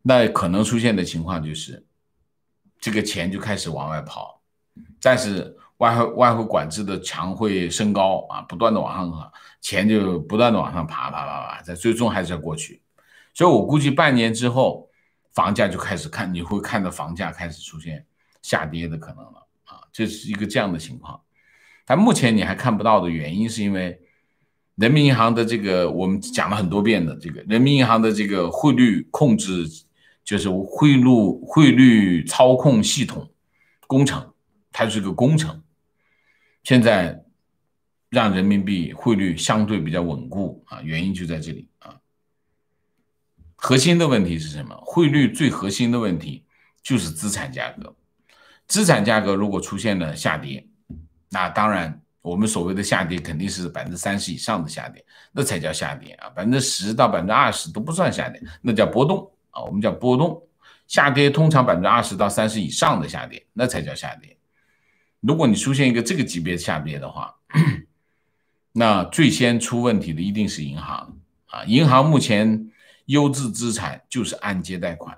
那可能出现的情况就是，这个钱就开始往外跑，但是外汇外汇管制的墙会升高啊，不断的往上，爬，钱就不断的往上爬爬爬爬，在最终还是要过去。所以我估计半年之后。房价就开始看，你会看到房价开始出现下跌的可能了啊，这是一个这样的情况。但目前你还看不到的原因，是因为人民银行的这个我们讲了很多遍的这个人民银行的这个汇率控制，就是汇率汇率操控系统工程，它是个工程。现在让人民币汇率相对比较稳固啊，原因就在这里啊。核心的问题是什么？汇率最核心的问题就是资产价格。资产价格如果出现了下跌，那当然我们所谓的下跌肯定是百分之三十以上的下跌，那才叫下跌啊。百分之十到百分之二十都不算下跌，那叫波动啊。我们叫波动，下跌通常百分之二十到三十以上的下跌，那才叫下跌。如果你出现一个这个级别下跌的话，<coughs> 那最先出问题的一定是银行啊。银行目前。优质资产就是按揭贷款，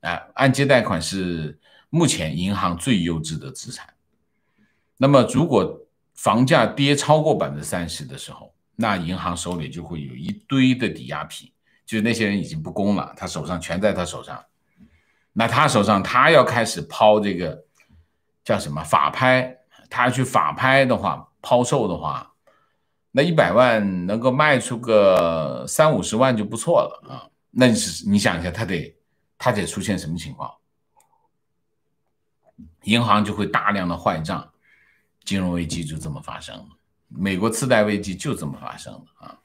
啊，按揭贷款是目前银行最优质的资产。那么，如果房价跌超过百分之三十的时候，那银行手里就会有一堆的抵押品，就是那些人已经不供了，他手上全在他手上。那他手上，他要开始抛这个叫什么法拍，他去法拍的话，抛售的话。那一百万能够卖出个三五十万就不错了啊！那你是你想一下，他得他得出现什么情况？银行就会大量的坏账，金融危机就这么发生了，美国次贷危机就这么发生了啊！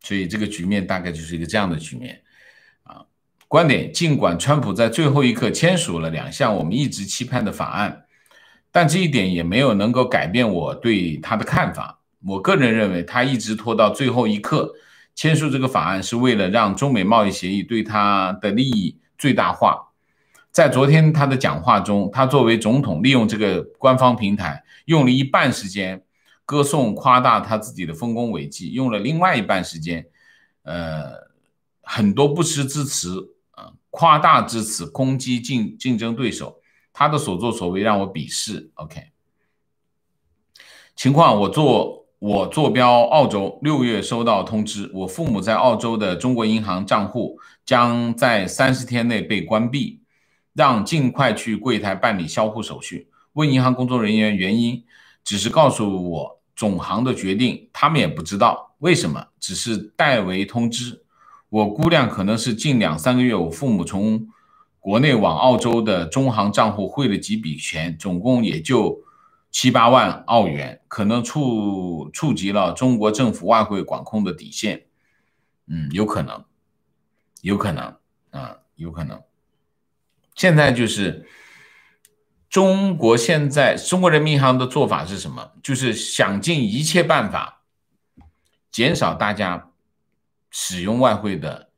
所以这个局面大概就是一个这样的局面啊。观点：尽管川普在最后一刻签署了两项我们一直期盼的法案，但这一点也没有能够改变我对他的看法。我个人认为，他一直拖到最后一刻签署这个法案，是为了让中美贸易协议对他的利益最大化。在昨天他的讲话中，他作为总统，利用这个官方平台，用了一半时间歌颂、夸大他自己的丰功伟绩，用了另外一半时间，呃，很多不实之词啊，夸大之词，攻击竞竞争对手。他的所作所为让我鄙视。OK，情况我做。我坐标澳洲，六月收到通知，我父母在澳洲的中国银行账户将在三十天内被关闭，让尽快去柜台办理销户手续。问银行工作人员原因，只是告诉我总行的决定，他们也不知道为什么，只是代为通知。我估量可能是近两三个月，我父母从国内往澳洲的中行账户汇了几笔钱，总共也就。七八万澳元可能触触及了中国政府外汇管控的底线，嗯，有可能，有可能啊，有可能。现在就是中国现在中国人民银行的做法是什么？就是想尽一切办法减少大家使用外汇的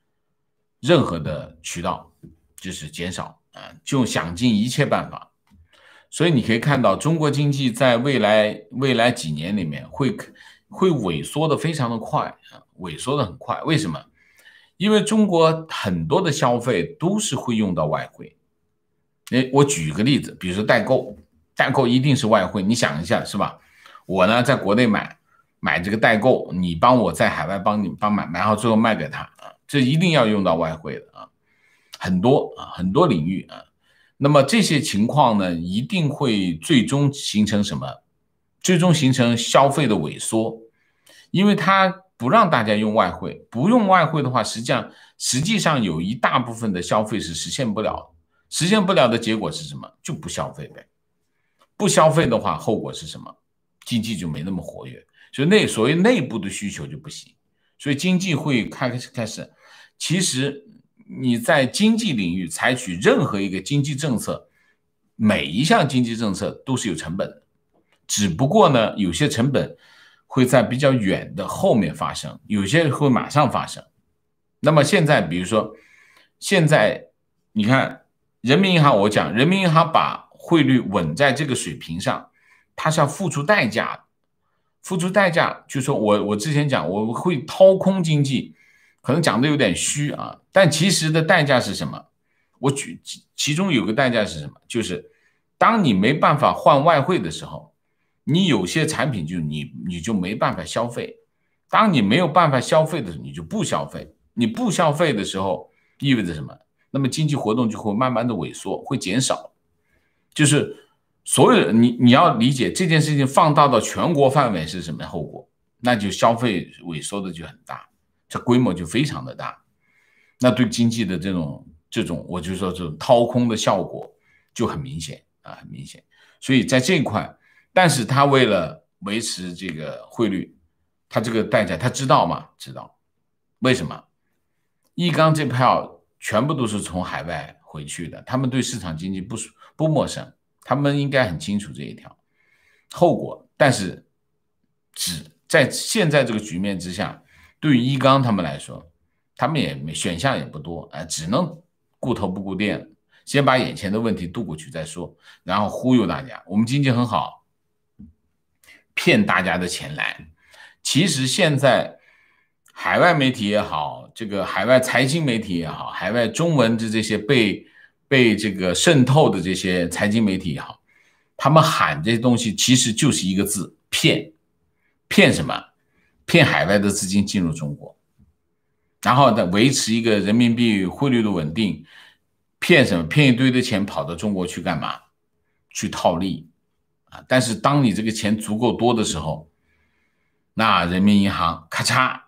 任何的渠道，就是减少啊，就想尽一切办法。所以你可以看到，中国经济在未来未来几年里面会会萎缩的非常的快啊，萎缩的很快。为什么？因为中国很多的消费都是会用到外汇。哎，我举一个例子，比如说代购，代购一定是外汇。你想一下，是吧？我呢在国内买买这个代购，你帮我在海外帮你帮买买好，最后卖给他，这一定要用到外汇的啊，很多啊，很多领域啊。那么这些情况呢，一定会最终形成什么？最终形成消费的萎缩，因为它不让大家用外汇，不用外汇的话，实际上实际上有一大部分的消费是实现不了，实现不了的结果是什么？就不消费呗。不消费的话，后果是什么？经济就没那么活跃，所以内所谓内部的需求就不行，所以经济会开开始，其实。你在经济领域采取任何一个经济政策，每一项经济政策都是有成本的，只不过呢，有些成本会在比较远的后面发生，有些会马上发生。那么现在，比如说，现在你看，人民银行，我讲，人民银行把汇率稳在这个水平上，它是要付出代价的，付出代价就是我我之前讲，我会掏空经济。可能讲的有点虚啊，但其实的代价是什么？我举其其中有个代价是什么？就是当你没办法换外汇的时候，你有些产品就你你就没办法消费。当你没有办法消费的时候，你就不消费。你不消费的时候，意味着什么？那么经济活动就会慢慢的萎缩，会减少。就是所有你你要理解这件事情放大到全国范围是什么后果？那就消费萎缩的就很大。这规模就非常的大，那对经济的这种这种，我就说这种掏空的效果就很明显啊，很明显。所以在这一块，但是他为了维持这个汇率，他这个代价他知道吗？知道，为什么？易纲这票全部都是从海外回去的，他们对市场经济不不陌生，他们应该很清楚这一条后果。但是，只在现在这个局面之下。对于一刚他们来说，他们也没选项也不多，哎，只能顾头不顾腚，先把眼前的问题渡过去再说，然后忽悠大家，我们经济很好，骗大家的钱来。其实现在，海外媒体也好，这个海外财经媒体也好，海外中文的这些被被这个渗透的这些财经媒体也好，他们喊这些东西其实就是一个字：骗，骗什么？骗海外的资金进入中国，然后呢维持一个人民币汇率的稳定，骗什么？骗一堆的钱跑到中国去干嘛？去套利啊！但是当你这个钱足够多的时候，那人民银行咔嚓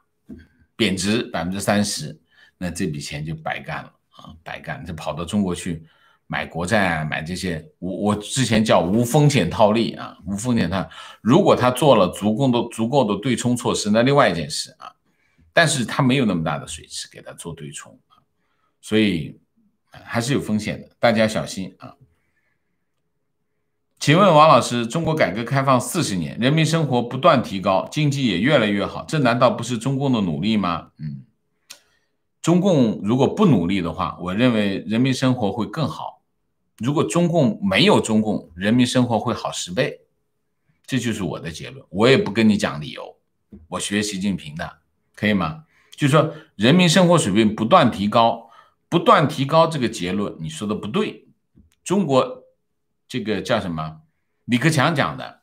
贬值百分之三十，那这笔钱就白干了啊，白干就跑到中国去。买国债，啊，买这些，我我之前叫无风险套利啊，无风险套，如果他做了足够的足够的对冲措施，那另外一件事啊，但是他没有那么大的水池给他做对冲啊，所以还是有风险的，大家小心啊。请问王老师，中国改革开放四十年，人民生活不断提高，经济也越来越好，这难道不是中共的努力吗？嗯，中共如果不努力的话，我认为人民生活会更好。如果中共没有中共，人民生活会好十倍，这就是我的结论。我也不跟你讲理由，我学习近平的，可以吗？就是说，人民生活水平不断提高，不断提高这个结论，你说的不对。中国这个叫什么？李克强讲的，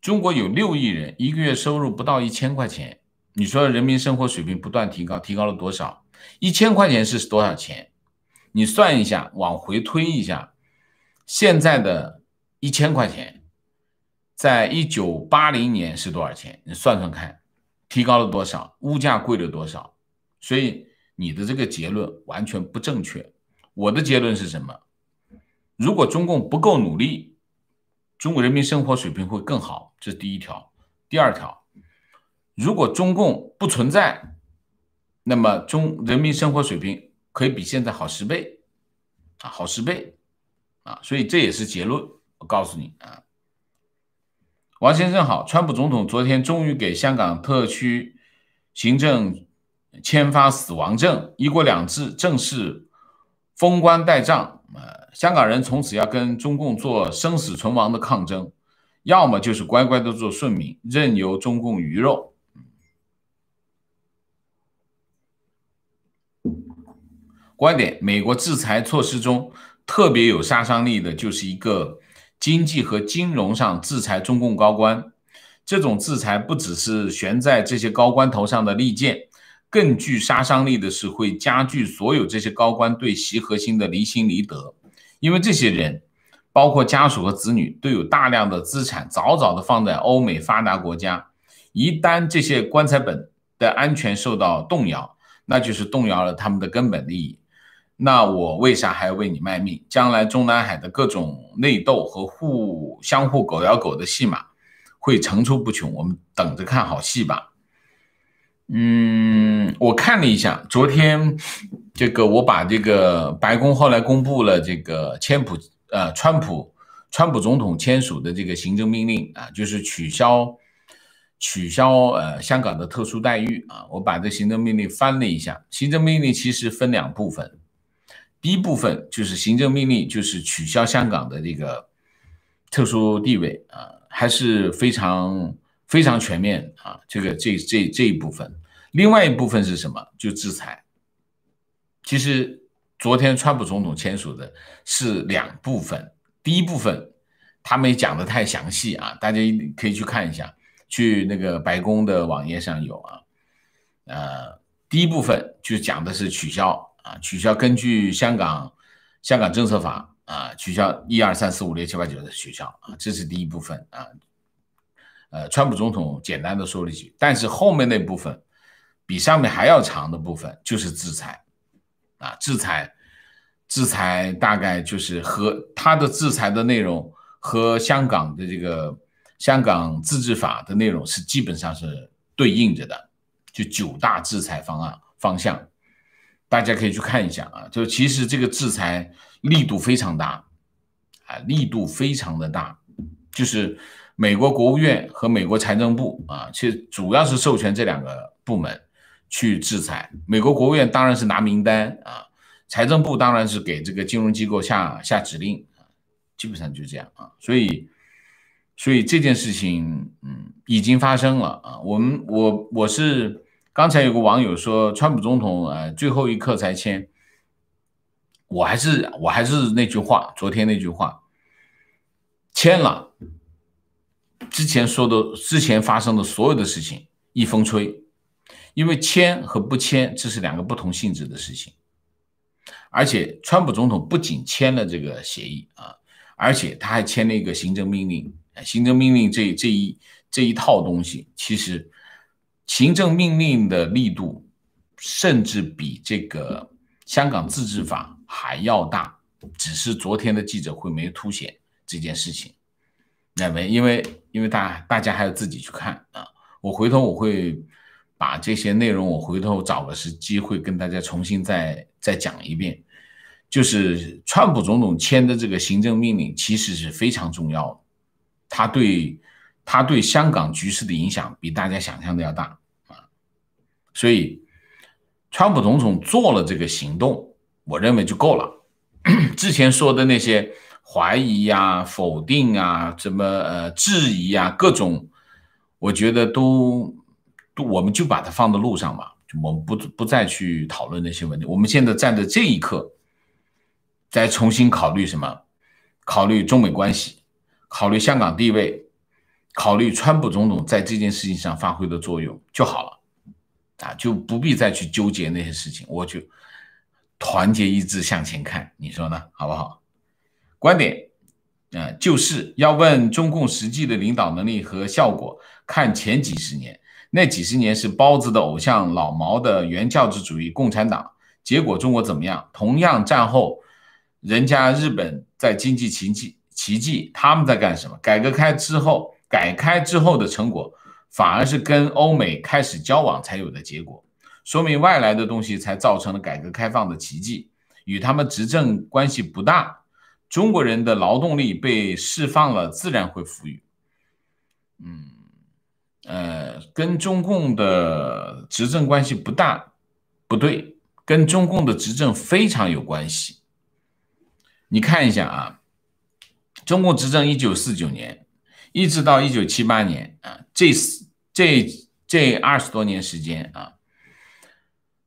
中国有六亿人，一个月收入不到一千块钱。你说人民生活水平不断提高，提高了多少？一千块钱是多少钱？你算一下，往回推一下，现在的一千块钱，在一九八零年是多少钱？你算算看，提高了多少？物价贵了多少？所以你的这个结论完全不正确。我的结论是什么？如果中共不够努力，中国人民生活水平会更好。这是第一条。第二条，如果中共不存在，那么中人民生活水平。可以比现在好十倍，啊，好十倍，啊，所以这也是结论。我告诉你啊，王先生好，川普总统昨天终于给香港特区行政签发死亡证，一国两制正式封关待账呃，香港人从此要跟中共做生死存亡的抗争，要么就是乖乖的做顺民，任由中共鱼肉。观点：美国制裁措施中特别有杀伤力的就是一个经济和金融上制裁中共高官。这种制裁不只是悬在这些高官头上的利剑，更具杀伤力的是会加剧所有这些高官对习核心的离心离德。因为这些人，包括家属和子女，都有大量的资产早早的放在欧美发达国家，一旦这些棺材本的安全受到动摇，那就是动摇了他们的根本利益。那我为啥还要为你卖命？将来中南海的各种内斗和互相互狗咬狗的戏码会层出不穷，我们等着看好戏吧。嗯，我看了一下，昨天这个我把这个白宫后来公布了这个签普呃川普川普总统签署的这个行政命令啊，就是取消取消呃香港的特殊待遇啊。我把这行政命令翻了一下，行政命令其实分两部分。第一部分就是行政命令，就是取消香港的这个特殊地位啊，还是非常非常全面啊。这个这这这一部分，另外一部分是什么？就制裁。其实昨天川普总统签署的是两部分，第一部分他没讲的太详细啊，大家可以去看一下，去那个白宫的网页上有啊。呃，第一部分就讲的是取消。啊，取消根据香港香港政策法啊，取消一二三四五六七八九的取消啊，这是第一部分啊。呃，川普总统简单的说了一句，但是后面那部分比上面还要长的部分就是制裁啊，制裁，制裁大概就是和他的制裁的内容和香港的这个香港自治法的内容是基本上是对应着的，就九大制裁方案方向。大家可以去看一下啊，就其实这个制裁力度非常大，啊，力度非常的大，就是美国国务院和美国财政部啊，其实主要是授权这两个部门去制裁。美国国务院当然是拿名单啊，财政部当然是给这个金融机构下下指令啊，基本上就这样啊。所以，所以这件事情，嗯，已经发生了啊。我们我我是。刚才有个网友说，川普总统呃最后一刻才签。我还是我还是那句话，昨天那句话，签了。之前说的，之前发生的所有的事情，一风吹。因为签和不签，这是两个不同性质的事情。而且川普总统不仅签了这个协议啊，而且他还签了一个行政命令。行政命令这这一这一套东西，其实。行政命令的力度甚至比这个《香港自治法》还要大，只是昨天的记者会没凸显这件事情，那没因为因为大大家还要自己去看啊。我回头我会把这些内容，我回头找个时机会跟大家重新再再讲一遍。就是川普总统签的这个行政命令，其实是非常重要的，他对他对香港局势的影响比大家想象的要大。所以，川普总统做了这个行动，我认为就够了。<clears throat> 之前说的那些怀疑呀、否定啊、怎么呃质疑啊，各种，我觉得都都，我们就把它放在路上吧，就我们不不再去讨论那些问题。我们现在站在这一刻，再重新考虑什么？考虑中美关系，考虑香港地位，考虑川普总统在这件事情上发挥的作用就好了。啊，就不必再去纠结那些事情，我就团结一致向前看，你说呢？好不好？观点，嗯，就是要问中共实际的领导能力和效果，看前几十年，那几十年是包子的偶像老毛的原教旨主义共产党，结果中国怎么样？同样战后，人家日本在经济奇迹奇迹，他们在干什么？改革开之后，改开之后的成果。反而是跟欧美开始交往才有的结果，说明外来的东西才造成了改革开放的奇迹，与他们执政关系不大。中国人的劳动力被释放了，自然会富裕。嗯，呃，跟中共的执政关系不大，不对，跟中共的执政非常有关系。你看一下啊，中共执政一九四九年。一直到一九七八年啊，这四这这二十多年时间啊，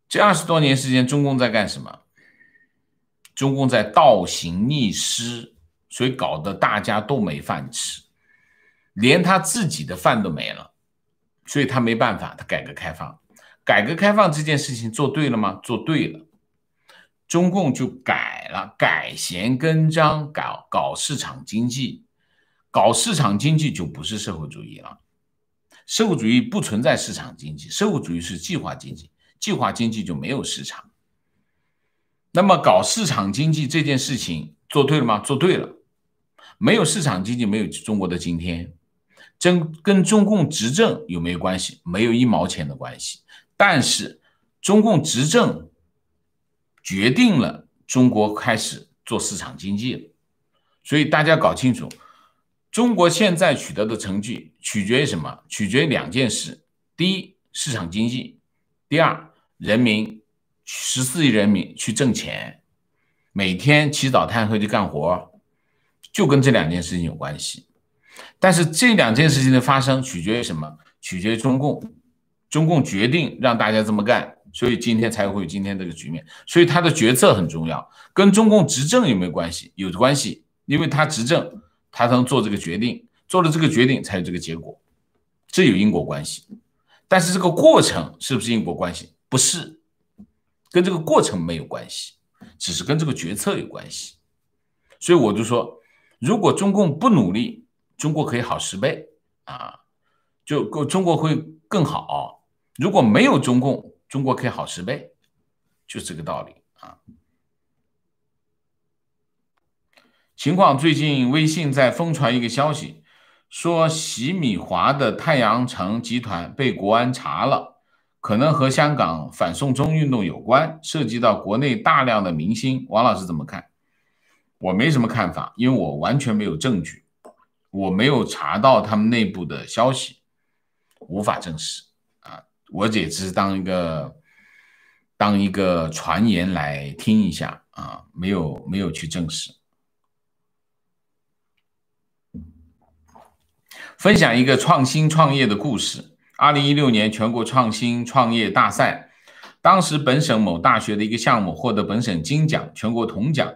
这二十多年时间，中共在干什么？中共在倒行逆施，所以搞得大家都没饭吃，连他自己的饭都没了，所以他没办法，他改革开放，改革开放这件事情做对了吗？做对了，中共就改了，改弦更张，搞搞市场经济。搞市场经济就不是社会主义了，社会主义不存在市场经济，社会主义是计划经济，计划经济就没有市场。那么搞市场经济这件事情做对了吗？做对了，没有市场经济，没有中国的今天，真跟中共执政有没有关系？没有一毛钱的关系。但是中共执政决定了中国开始做市场经济了，所以大家搞清楚。中国现在取得的成绩取决于什么？取决于两件事：第一，市场经济；第二，人民十四亿人民去挣钱，每天起早贪黑去干活，就跟这两件事情有关系。但是这两件事情的发生取决于什么？取决于中共，中共决定让大家这么干，所以今天才会有今天这个局面。所以他的决策很重要，跟中共执政有没有关系？有关系，因为他执政。他能做这个决定，做了这个决定，才有这个结果，这有因果关系。但是这个过程是不是因果关系？不是，跟这个过程没有关系，只是跟这个决策有关系。所以我就说，如果中共不努力，中国可以好十倍啊，就中国会更好。如果没有中共，中国可以好十倍，就是这个道理啊。情况最近，微信在疯传一个消息，说洗米华的太阳城集团被国安查了，可能和香港反送中运动有关，涉及到国内大量的明星。王老师怎么看？我没什么看法，因为我完全没有证据，我没有查到他们内部的消息，无法证实啊。我这只是当一个当一个传言来听一下啊，没有没有去证实。分享一个创新创业的故事。二零一六年全国创新创业大赛，当时本省某大学的一个项目获得本省金奖、全国铜奖。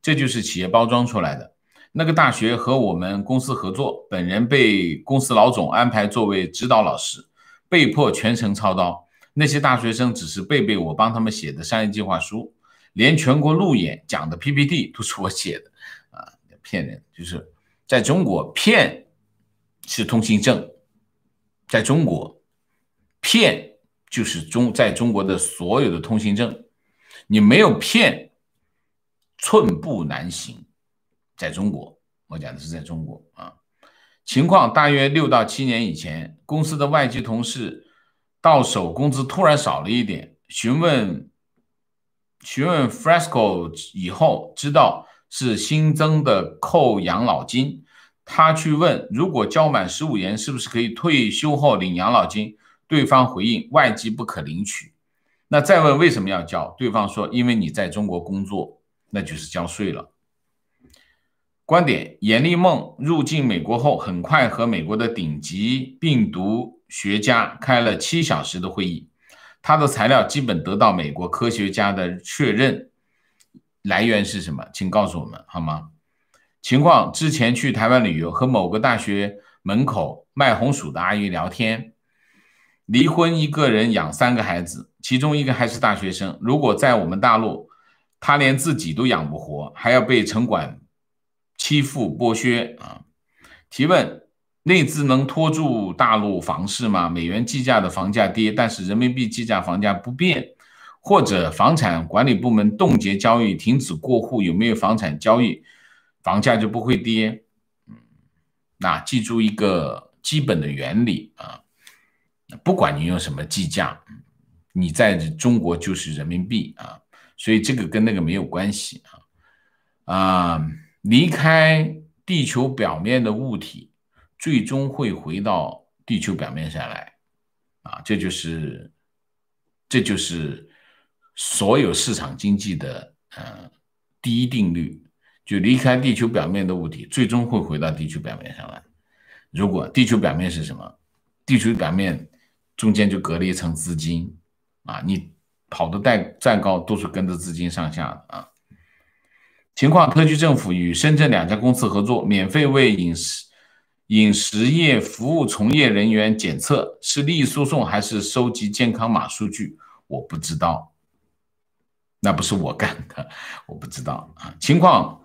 这就是企业包装出来的。那个大学和我们公司合作，本人被公司老总安排作为指导老师，被迫全程操刀。那些大学生只是背背我帮他们写的商业计划书，连全国路演讲的 PPT 都是我写的。啊，骗人！就是在中国骗。是通行证，在中国，骗就是中，在中国的所有的通行证，你没有骗，寸步难行。在中国，我讲的是在中国啊，情况大约六到七年以前，公司的外籍同事到手工资突然少了一点，询问询问 Fresco 以后知道是新增的扣养老金。他去问，如果交满十五年，是不是可以退休后领养老金？对方回应：外籍不可领取。那再问为什么要交？对方说：因为你在中国工作，那就是交税了。观点：严立梦入境美国后，很快和美国的顶级病毒学家开了七小时的会议，他的材料基本得到美国科学家的确认。来源是什么？请告诉我们好吗？情况之前去台湾旅游，和某个大学门口卖红薯的阿姨聊天。离婚，一个人养三个孩子，其中一个还是大学生。如果在我们大陆，他连自己都养不活，还要被城管欺负剥削啊？提问：内资能拖住大陆房市吗？美元计价的房价跌，但是人民币计价房价不变，或者房产管理部门冻结交易、停止过户，有没有房产交易？房价就不会跌，嗯，那记住一个基本的原理啊，不管你用什么计价，你在中国就是人民币啊，所以这个跟那个没有关系啊啊，离开地球表面的物体最终会回到地球表面上来啊，这就是这就是所有市场经济的呃第一定律。就离开地球表面的物体，最终会回到地球表面上来。如果地球表面是什么？地球表面中间就隔了一层资金啊！你跑的再再高，都是跟着资金上下的啊。情况：特区政府与深圳两家公司合作，免费为饮食饮食业服务从业人员检测，是利益输送还是收集健康码数据？我不知道，那不是我干的，我不知道啊。情况。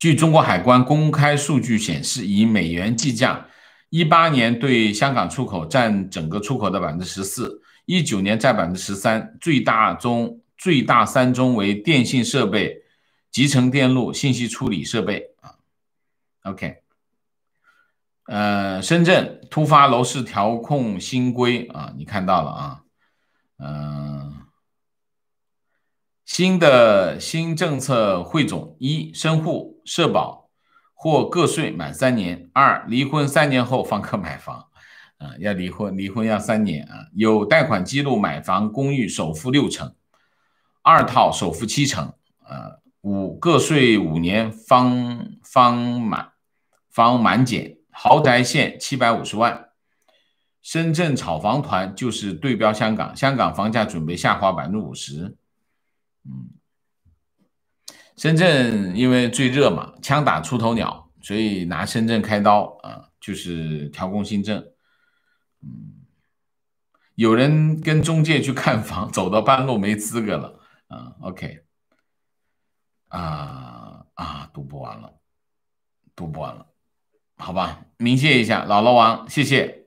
据中国海关公开数据显示，以美元计价，一八年对香港出口占整个出口的百分之十四，一九年占百分之十三，最大中最大三中为电信设备、集成电路、信息处理设备。啊，OK，呃，深圳突发楼市调控新规啊，你看到了啊，嗯，新的新政策汇总一深沪社保或个税满三年，二离婚三年后方可买房，啊，要离婚，离婚要三年啊，有贷款记录买房公寓首付六成，二套首付七成，啊，五个税五年方方满方满减，豪宅限七百五十万，深圳炒房团就是对标香港，香港房价准备下滑百分之五十，嗯。深圳因为最热嘛，枪打出头鸟，所以拿深圳开刀啊，就是调控新政。嗯，有人跟中介去看房，走到半路没资格了啊。OK，啊啊，读不完了，读不完了，好吧，鸣谢一下姥姥王，谢谢。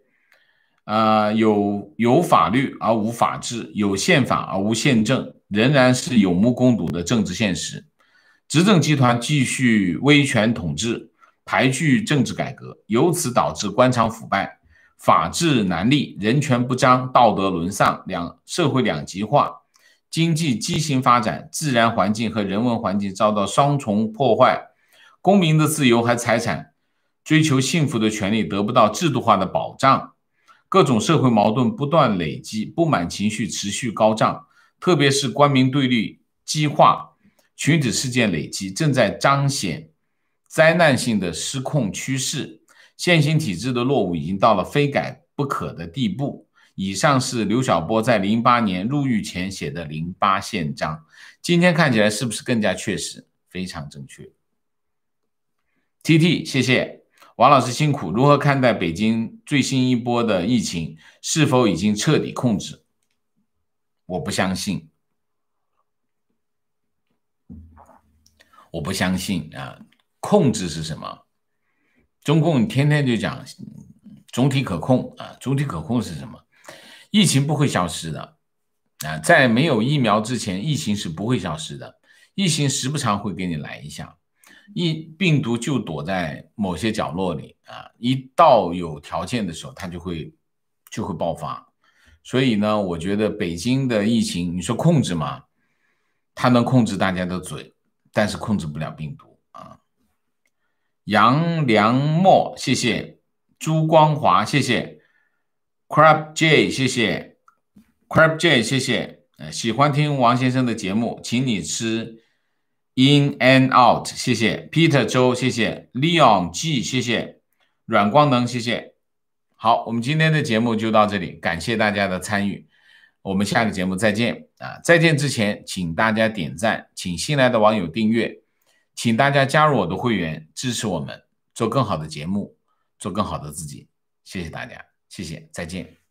啊，有有法律而无法治，有宪法而无宪政，仍然是有目共睹的政治现实。执政集团继续威权统治，排拒政治改革，由此导致官场腐败、法治难立、人权不彰、道德沦丧、两社会两极化、经济畸形发展，自然环境和人文环境遭到双重破坏，公民的自由和财产、追求幸福的权利得不到制度化的保障，各种社会矛盾不断累积，不满情绪持续高涨，特别是官民对立激化。群体事件累积正在彰显灾难性的失控趋势，现行体制的落伍已经到了非改不可的地步。以上是刘晓波在零八年入狱前写的《零八宪章》，今天看起来是不是更加确实，非常正确？T T，谢谢王老师辛苦。如何看待北京最新一波的疫情是否已经彻底控制？我不相信。我不相信啊！控制是什么？中共天天就讲总体可控啊！总体可控是什么？疫情不会消失的啊！在没有疫苗之前，疫情是不会消失的。疫情时不常会给你来一下，一病毒就躲在某些角落里啊！一到有条件的时候，它就会就会爆发。所以呢，我觉得北京的疫情，你说控制吗？它能控制大家的嘴。但是控制不了病毒啊！杨良墨，谢谢；朱光华，谢谢；Crab J，谢谢；Crab J，谢谢。呃，喜欢听王先生的节目，请你吃 In and Out，谢谢；Peter 周，谢谢；Leon G，谢谢；软光能，谢谢。好，我们今天的节目就到这里，感谢大家的参与。我们下个节目再见啊！再见之前，请大家点赞，请新来的网友订阅，请大家加入我的会员，支持我们做更好的节目，做更好的自己。谢谢大家，谢谢，再见。